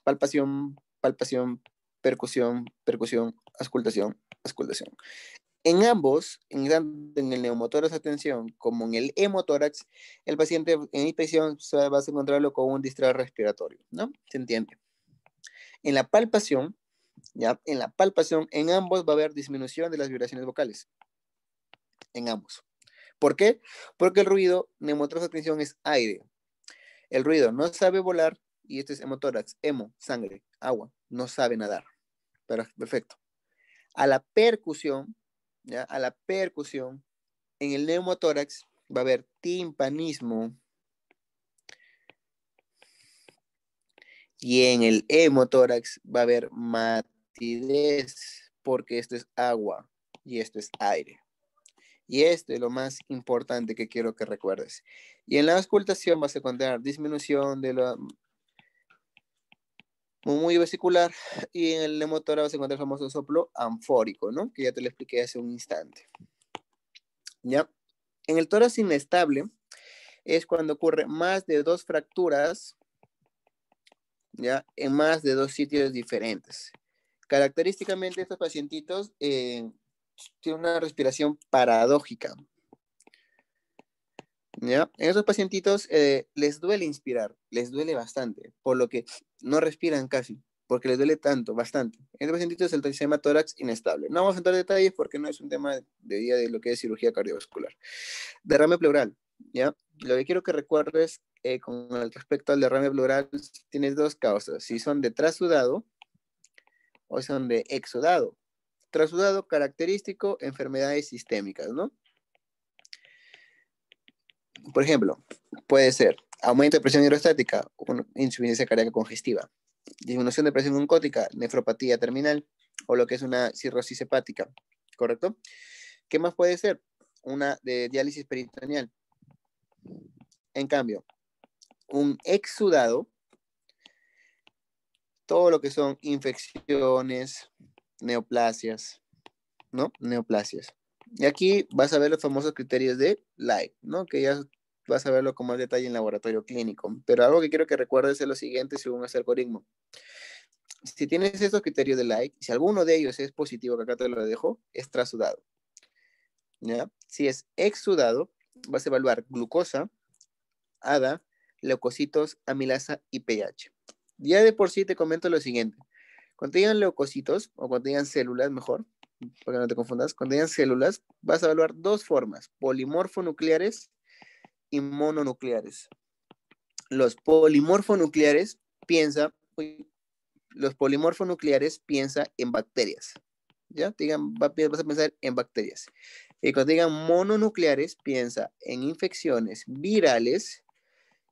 palpación, palpación, percusión, percusión, auscultación, auscultación. En ambos, en, el neumotórax atención como en el hemotórax, el paciente en inspección vas a encontrarlo con un distrés respiratorio, ¿no? ¿Se entiende? En la palpación, ¿ya? En la palpación, en ambos va a haber disminución de las vibraciones vocales. En ambos. ¿Por qué? Porque el ruido, neumotórax es aire. El ruido no sabe volar, y este es hemotórax, hemo, sangre, agua, no sabe nadar. Pero, perfecto. A la percusión, A la percusión, en el neumotórax va a haber timpanismo, Y en el hemotórax va a haber matidez, porque esto es agua y esto es aire. Y esto es lo más importante que quiero que recuerdes. Y en la auscultación vas a encontrar disminución de la muy vesicular y en el hemotórax vas a encontrar el famoso soplo anfórico, ¿no? Que ya te lo expliqué hace un instante. ¿Ya? En el tórax inestable es cuando ocurre más de dos fracturas ¿ya? En más de dos sitios diferentes. Característicamente estos pacientitos eh, tienen una respiración paradójica. ¿ya? En esos pacientitos eh, les duele inspirar, les duele bastante, por lo que no respiran casi, porque les duele tanto, bastante. En estos pacientitos el trisema tórax inestable. No vamos a entrar en detalles porque no es un tema de día de lo que es cirugía cardiovascular. Derrame pleural, ¿ya? Lo que quiero que recuerdes eh, con respecto al derrame pleural, tienes dos causas. Si son de trasudado o son de exudado. Trasudado característico, enfermedades sistémicas, ¿no? Por ejemplo, puede ser aumento de presión hidrostática, insuficiencia cardíaca congestiva, disminución de presión oncótica, nefropatía terminal o lo que es una cirrosis hepática, ¿correcto? ¿Qué más puede ser? Una de diálisis peritoneal. En cambio, un exudado, todo lo que son infecciones, neoplasias, ¿no? Neoplasias. Y aquí vas a ver los famosos criterios de Light, ¿no? Que ya vas a verlo con más detalle en laboratorio clínico. Pero algo que quiero que recuerdes es lo siguiente según ese algoritmo. Si tienes estos criterios de Light, si alguno de ellos es positivo, que acá te lo dejo, es trasudado. ¿Ya? Si es exudado, vas a evaluar glucosa, ADA, leucocitos, amilasa y pH. Ya de por sí te comento lo siguiente. Cuando digan leucocitos, o cuando digan células mejor, para que no te confundas, cuando digan células, vas a evaluar dos formas, polimorfonucleares y mononucleares. Los polimorfonucleares piensa, los polimorfonucleares piensa en bacterias. ¿Ya? vas a pensar en bacterias. Y cuando digan mononucleares, piensa en infecciones virales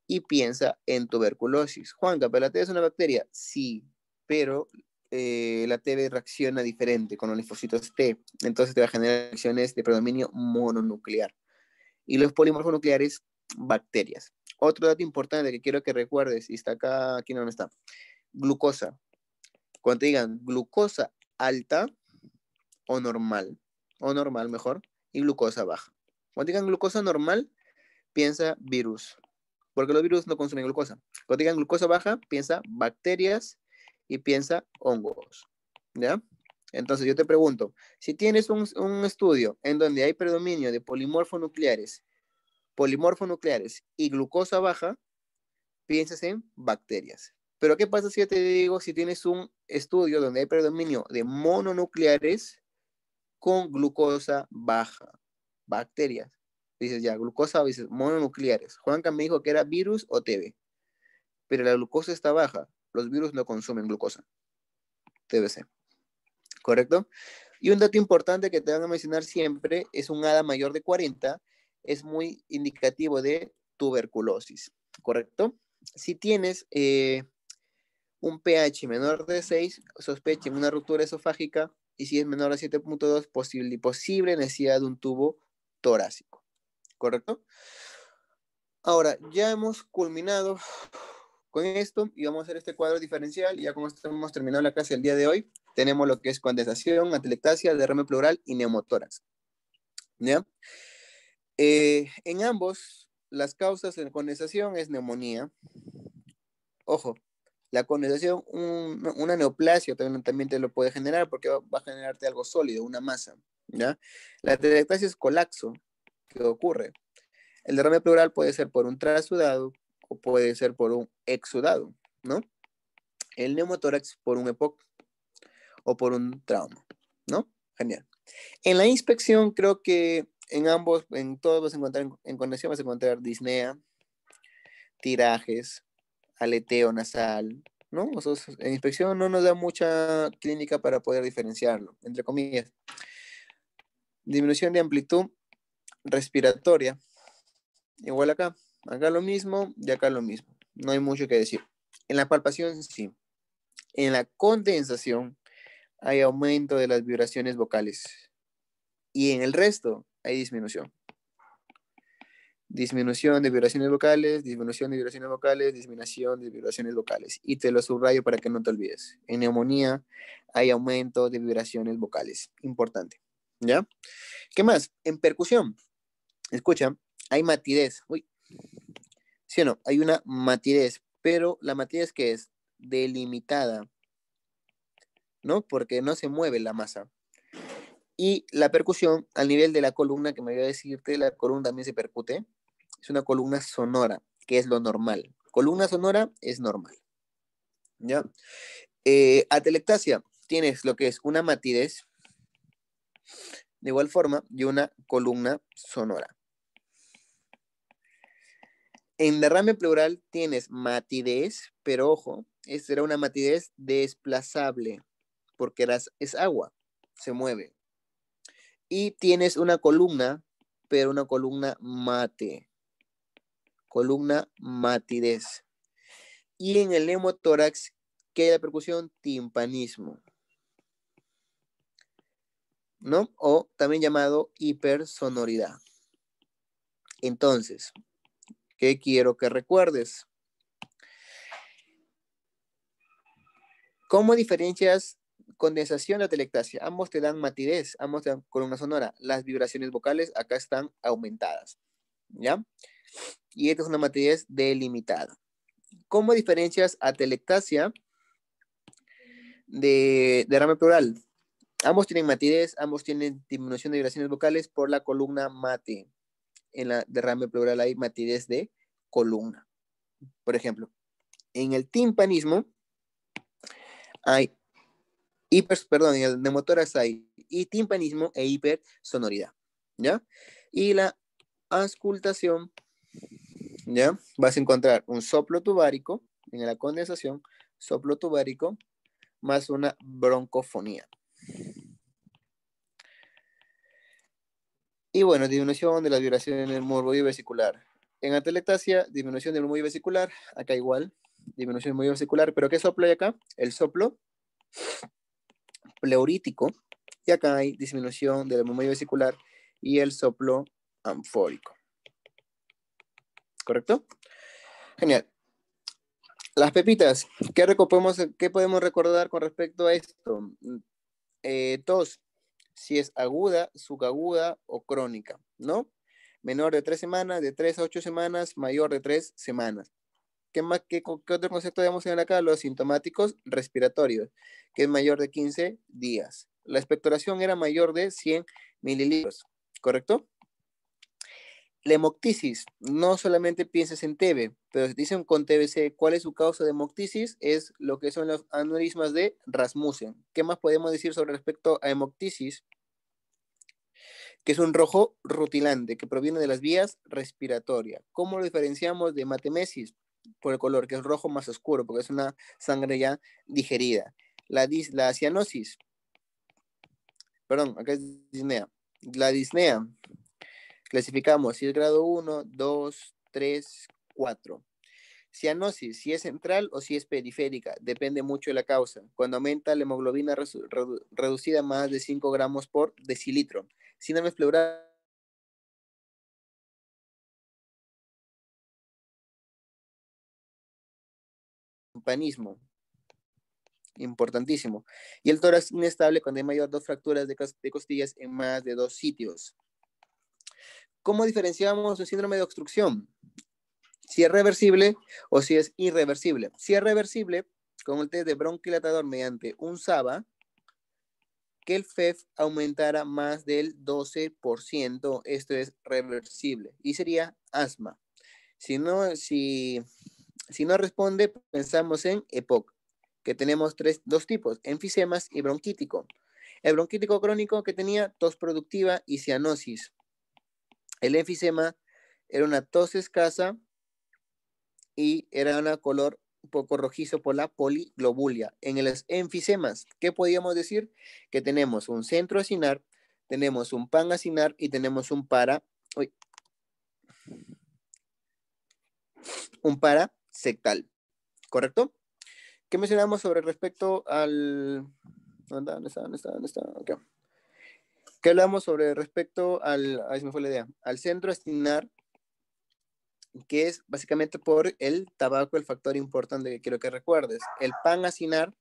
y piensa en tuberculosis. Juan ¿pero la es una bacteria? Sí, pero eh, la TB reacciona diferente con los linfocitos T, entonces te va a generar reacciones de predominio mononuclear. Y los polimorfonucleares nucleares, bacterias. Otro dato importante que quiero que recuerdes, y está acá, aquí no está, glucosa. Cuando te digan glucosa alta o normal, o normal mejor, y glucosa baja. Cuando digan glucosa normal, piensa virus porque los virus no consumen glucosa. Cuando digan glucosa baja, piensa bacterias y piensa hongos. ¿Ya? Entonces yo te pregunto, si tienes un, un estudio en donde hay predominio de polimorfonucleares, polimorfonucleares y glucosa baja, piensas en bacterias. Pero ¿qué pasa si yo te digo si tienes un estudio donde hay predominio de mononucleares con glucosa baja? Bacterias dices ya, glucosa, dices mononucleares. Juanca me dijo que era virus o TB. Pero la glucosa está baja. Los virus no consumen glucosa. TBC. ¿Correcto? Y un dato importante que te van a mencionar siempre es un ADA mayor de 40. Es muy indicativo de tuberculosis. ¿Correcto? Si tienes eh, un pH menor de 6, sospechen una ruptura esofágica. Y si es menor a 7.2, posible, posible necesidad de un tubo torácico. ¿correcto? Ahora, ya hemos culminado con esto y vamos a hacer este cuadro diferencial. Ya como hemos terminado la clase el día de hoy, tenemos lo que es condensación, atelectasia, derrame pleural y neumotórax. ¿Ya? Eh, en ambos, las causas de condensación es neumonía. Ojo, la condensación, una neoplasia también, te lo puede generar porque va, va, a generarte algo sólido, una masa. ¿ya? La atelectasia es colapso ocurre. El derrame pleural puede ser por un trasudado o puede ser por un exudado, ¿no? El neumotórax por un EPOC o por un trauma, ¿no? Genial. En la inspección creo que en ambos, en todos vas a encontrar, en conexión vas a encontrar disnea, tirajes, aleteo nasal, ¿no? en inspección no nos da mucha clínica para poder diferenciarlo, entre comillas. Disminución de amplitud respiratoria. Igual acá. Acá lo mismo y acá lo mismo. No hay mucho que decir. En la palpación sí. En la condensación hay aumento de las vibraciones vocales. Y en el resto hay disminución. Disminución de vibraciones vocales, disminución de vibraciones vocales, disminución de vibraciones vocales. Y te lo subrayo para que no te olvides. En neumonía hay aumento de vibraciones vocales. Importante. ¿Ya? ¿Qué más? En percusión Escucha, hay matidez. Uy. Sí o no, hay una matidez, pero la matidez que es delimitada, ¿no? Porque no se mueve la masa. Y la percusión al nivel de la columna, que me voy a decirte, la columna también se percute. Es una columna sonora, que es lo normal. Columna sonora es normal. ¿Ya? Eh, atelectasia, tienes lo que es una matidez, de igual forma y una columna sonora. En derrame plural tienes matidez, pero ojo, esta era una matidez desplazable, porque es agua, se mueve. Y tienes una columna, pero una columna mate. Columna matidez. Y en el neumotórax, ¿qué hay la percusión? Timpanismo. ¿no? O también llamado hipersonoridad. Entonces, ¿qué quiero que recuerdes? ¿Cómo diferencias condensación de atelectasia? Ambos te dan matidez, ambos te dan columna sonora. Las vibraciones vocales acá están aumentadas, ¿ya? Y esta es una matidez delimitada. ¿Cómo diferencias a de derrame plural? Ambos tienen matidez, ambos tienen disminución de vibraciones vocales por la columna mate. En la derrame plural hay matidez de columna. Por ejemplo, en el timpanismo hay hiper, perdón, en el neumotórax hay y timpanismo e hipersonoridad, ¿ya? Y la auscultación, ¿ya? Vas a encontrar un soplo tubárico en la condensación, soplo tubárico más una broncofonía. Y bueno, disminución de la vibración en el movimiento vesicular. En atelectasia, disminución del murmullo vesicular, acá igual, disminución del murmullo vesicular, pero ¿qué soplo hay acá? El soplo pleurítico, y acá hay disminución del murmullo vesicular y el soplo anfórico. ¿Correcto? Genial. Las pepitas, ¿qué, podemos, qué podemos recordar con respecto a esto? Mm, eh, tos, si es aguda, subaguda o crónica, ¿no? Menor de tres semanas, de tres a ocho semanas, mayor de tres semanas. ¿Qué, más, qué, otro concepto debemos tener acá? Los sintomáticos respiratorios, que es mayor de 15 días. La expectoración era mayor de 100 mililitros, ¿correcto? la hemoctisis, no solamente pienses en TB, pero dicen con TBC cuál es su causa de hemoctisis, es lo que son los aneurismas de Rasmussen. ¿Qué más podemos decir sobre respecto a hemoctisis? Que es un rojo rutilante que proviene de las vías respiratorias. ¿Cómo lo diferenciamos de matemesis? Por el color, que es rojo más oscuro, porque es una sangre ya digerida. La, la cianosis, perdón, acá es disnea. La disnea Clasificamos si es grado 1, 2, 3, 4. Cianosis, si es central o si es periférica, depende mucho de la causa. Cuando aumenta la hemoglobina reducida a reducida más de 5 gramos por decilitro. Síndrome pleural. Panismo. Importantísimo. Y el tórax inestable cuando hay mayor dos fracturas de costillas en más de dos sitios. ¿cómo diferenciamos un síndrome de obstrucción? Si es reversible o si es irreversible. Si es reversible, con el test de bronquilatador mediante un SABA, que el FEF e aumentara más del 12%, esto es reversible, y sería asma. Si no, si, si no responde, pensamos en EPOC, que tenemos tres, dos tipos, enfisemas y bronquítico. El bronquítico crónico que tenía tos productiva y cianosis. El enfisema era una tos escasa y era una color un poco rojizo por la poliglobulia. En los enfisemas, ¿qué podíamos decir? Que tenemos un centro asinar, tenemos un pan asinar y tenemos un para... Uy, un sectal ¿correcto? ¿Qué mencionamos sobre respecto al... ¿Dónde está? ¿Dónde está? ¿Dónde está? está? Okay. ¿Qué hablamos sobre respecto al, la idea, al centro asinar que es básicamente por el tabaco el factor importante que quiero que recuerdes. El pan asinar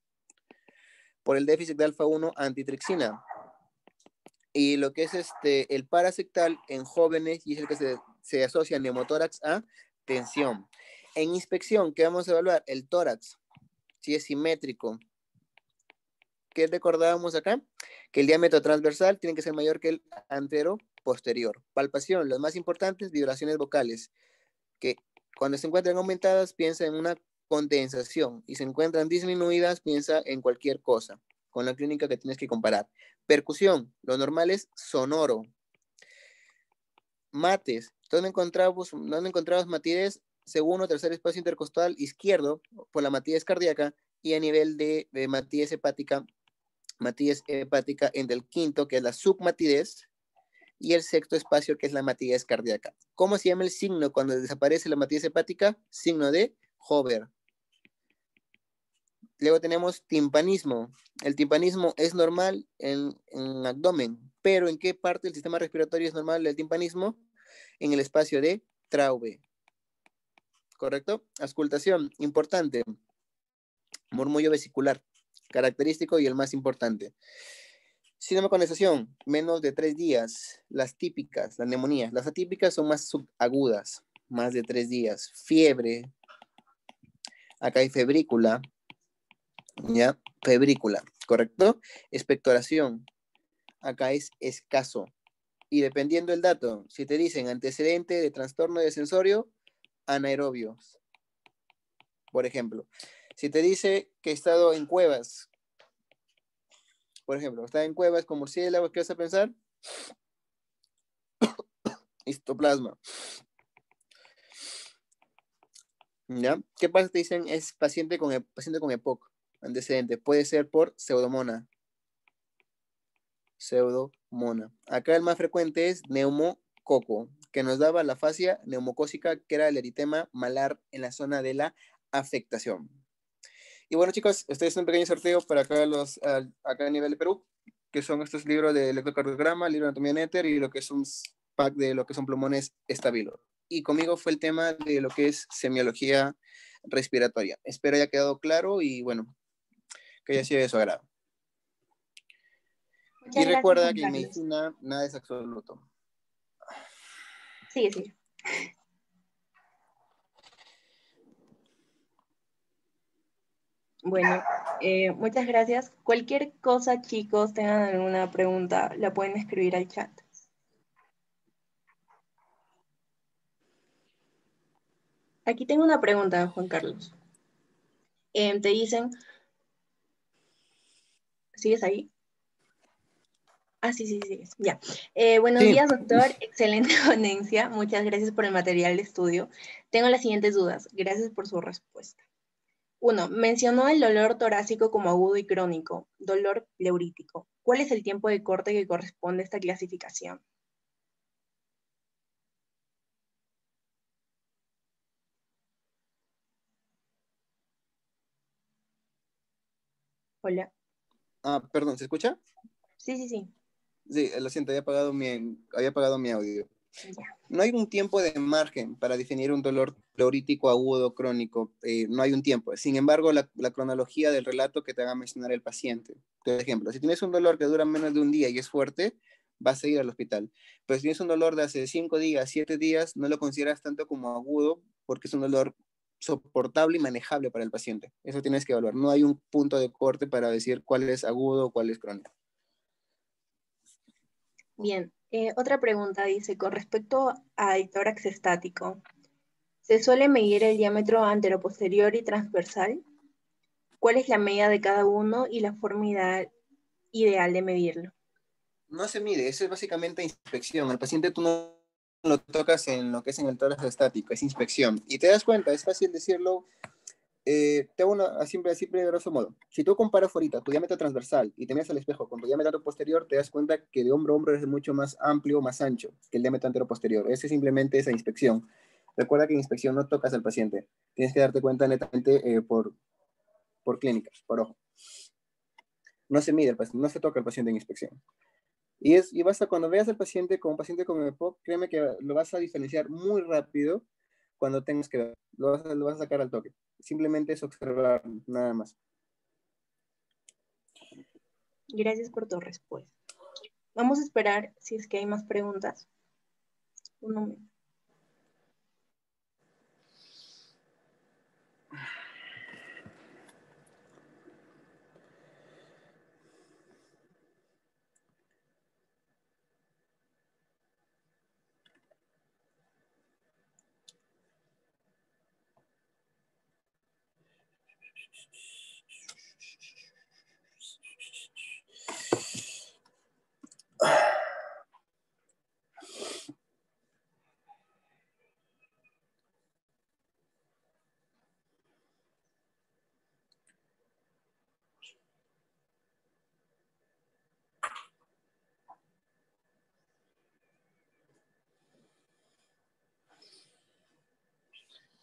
por el déficit de alfa-1 antitrixina. Y lo que es este, el parasectal en jóvenes y es el que se, se asocia neumotórax a tensión. En inspección, ¿qué vamos a evaluar? El tórax, si es simétrico, que recordábamos acá, que el diámetro transversal tiene que ser mayor que el antero posterior. Palpación, las más importantes, vibraciones vocales, que cuando se encuentran aumentadas, piensa en una condensación y se encuentran disminuidas, piensa en cualquier cosa, con la clínica que tienes que comparar. Percusión, lo normal es sonoro. Mates, ¿dónde encontramos, dónde matidez? Segundo, tercer espacio intercostal izquierdo, por la matidez cardíaca, y a nivel de, matiz hepática matidez hepática en el quinto, que es la submatidez, y el sexto espacio, que es la matidez cardíaca. ¿Cómo se llama el signo cuando desaparece la matidez hepática? Signo de Hover. Luego tenemos timpanismo. El timpanismo es normal en, el abdomen, pero ¿en qué parte del sistema respiratorio es normal el timpanismo? En el espacio de Traube. ¿Correcto? Ascultación. importante. Murmullo vesicular característico y el más importante. estación menos de tres días. Las típicas, las neumonías. Las atípicas son más subagudas, más de tres días. Fiebre. Acá hay febrícula. ¿Ya? Febrícula, ¿correcto? Espectoración. Acá es escaso. Y dependiendo del dato, si te dicen antecedente de trastorno de sensorio, anaerobios. Por ejemplo, si te dice que he estado en cuevas, por ejemplo, está en cuevas con murciélagos, ¿qué vas a pensar? *coughs* Histoplasma. ¿Ya? ¿Qué pasa? Te dicen es paciente con, e-, paciente con EPOC, antecedente. Puede ser por pseudomona. Pseudomona. Acá el más frecuente es neumococo, que nos daba la fascia neumocósica, que era el eritema malar en la zona de la afectación. Y bueno, chicos, estoy haciendo un pequeño sorteo para acá, los, acá a nivel de Perú, que son estos libros de electrocardiograma, libro de anatomía en éter y lo que es un pack de lo que son plumones estabilo. Y conmigo fue el tema de lo que es semiología respiratoria. Espero haya quedado claro y bueno, que haya sido de su agrado. y recuerda que en medicina nada es absoluto. Sí, sí. Bueno, eh, muchas gracias. Cualquier cosa, chicos, tengan alguna pregunta, la pueden escribir al chat. Aquí tengo una pregunta, Juan Carlos. Eh, te dicen, ¿sigues ahí? Ah, sí, sí, sí, ya. Eh, buenos días, doctor. Excelente *laughs* ponencia. Muchas gracias por el material de estudio. Tengo las siguientes dudas. Gracias por su respuesta. Uno Mencionó el dolor torácico como agudo y crónico, dolor pleurítico. ¿Cuál es el tiempo de corte que corresponde a esta clasificación? Hola. Ah, perdón, ¿se escucha? Sí, sí, sí. Sí, lo siento, había apagado mi, había apagado mi audio. No hay un tiempo de margen para definir un dolor pleurítico, agudo crónico. Eh, no hay un tiempo. Sin embargo, la, cronología del relato que te haga mencionar el paciente. Por ejemplo, si tienes un dolor que dura menos de un día y es fuerte, vas a ir al hospital. Pero si tienes un dolor de hace cinco días, siete días, no lo consideras tanto como agudo porque es un dolor soportable y manejable para el paciente. Eso tienes que evaluar. No hay un punto de corte para decir cuál es agudo o cuál es crónico. Bien, eh, otra pregunta dice, con respecto al tórax estático, ¿se suele medir el diámetro anteroposterior y transversal? ¿Cuál es la medida de cada uno y la forma ideal, de medirlo? No se mide, eso es básicamente inspección. Al paciente tú no lo tocas en lo que es en el tórax estático, es inspección. Y te das cuenta, es fácil decirlo eh, te una, siempre, siempre de grosso modo. Si tú comparas ahorita tu diámetro transversal y te miras al espejo con tu diámetro posterior, te das cuenta que de hombro a hombro es mucho más amplio, más ancho que el diámetro antero posterior. Ese simplemente esa inspección. Recuerda que en inspección no tocas al paciente. Tienes que darte cuenta netamente eh, por, por clínicas por ojo. No se mide, pues no se toca al paciente en inspección. Y, es, y basta cuando veas al paciente como un paciente con EPOC, créeme que lo vas a diferenciar muy rápido cuando tengas que Lo vas, lo vas a sacar al toque simplemente es observar, nada más. Gracias por tu respuesta. Vamos a esperar si es que hay más preguntas. Un momento.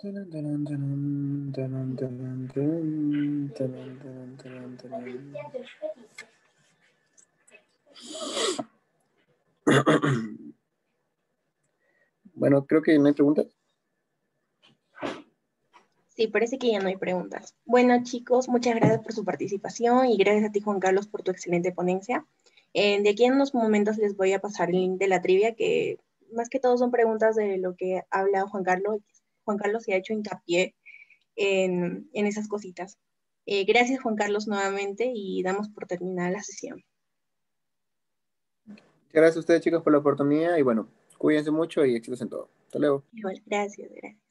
Bueno, creo que no hay preguntas. Sí, parece que ya no hay preguntas. Bueno, chicos, muchas gracias por su participación y gracias a ti, Juan Carlos, por tu excelente ponencia. Eh, de aquí en unos momentos les voy a pasar el link de la trivia, que más que todo son preguntas de lo que ha hablado Juan Carlos Juan Carlos se ha hecho hincapié en, esas cositas. Eh, gracias Juan Carlos nuevamente y damos por terminada la sesión. Gracias a ustedes chicos por la oportunidad y bueno, cuídense mucho y éxitos en todo. Hasta luego. gracias, gracias.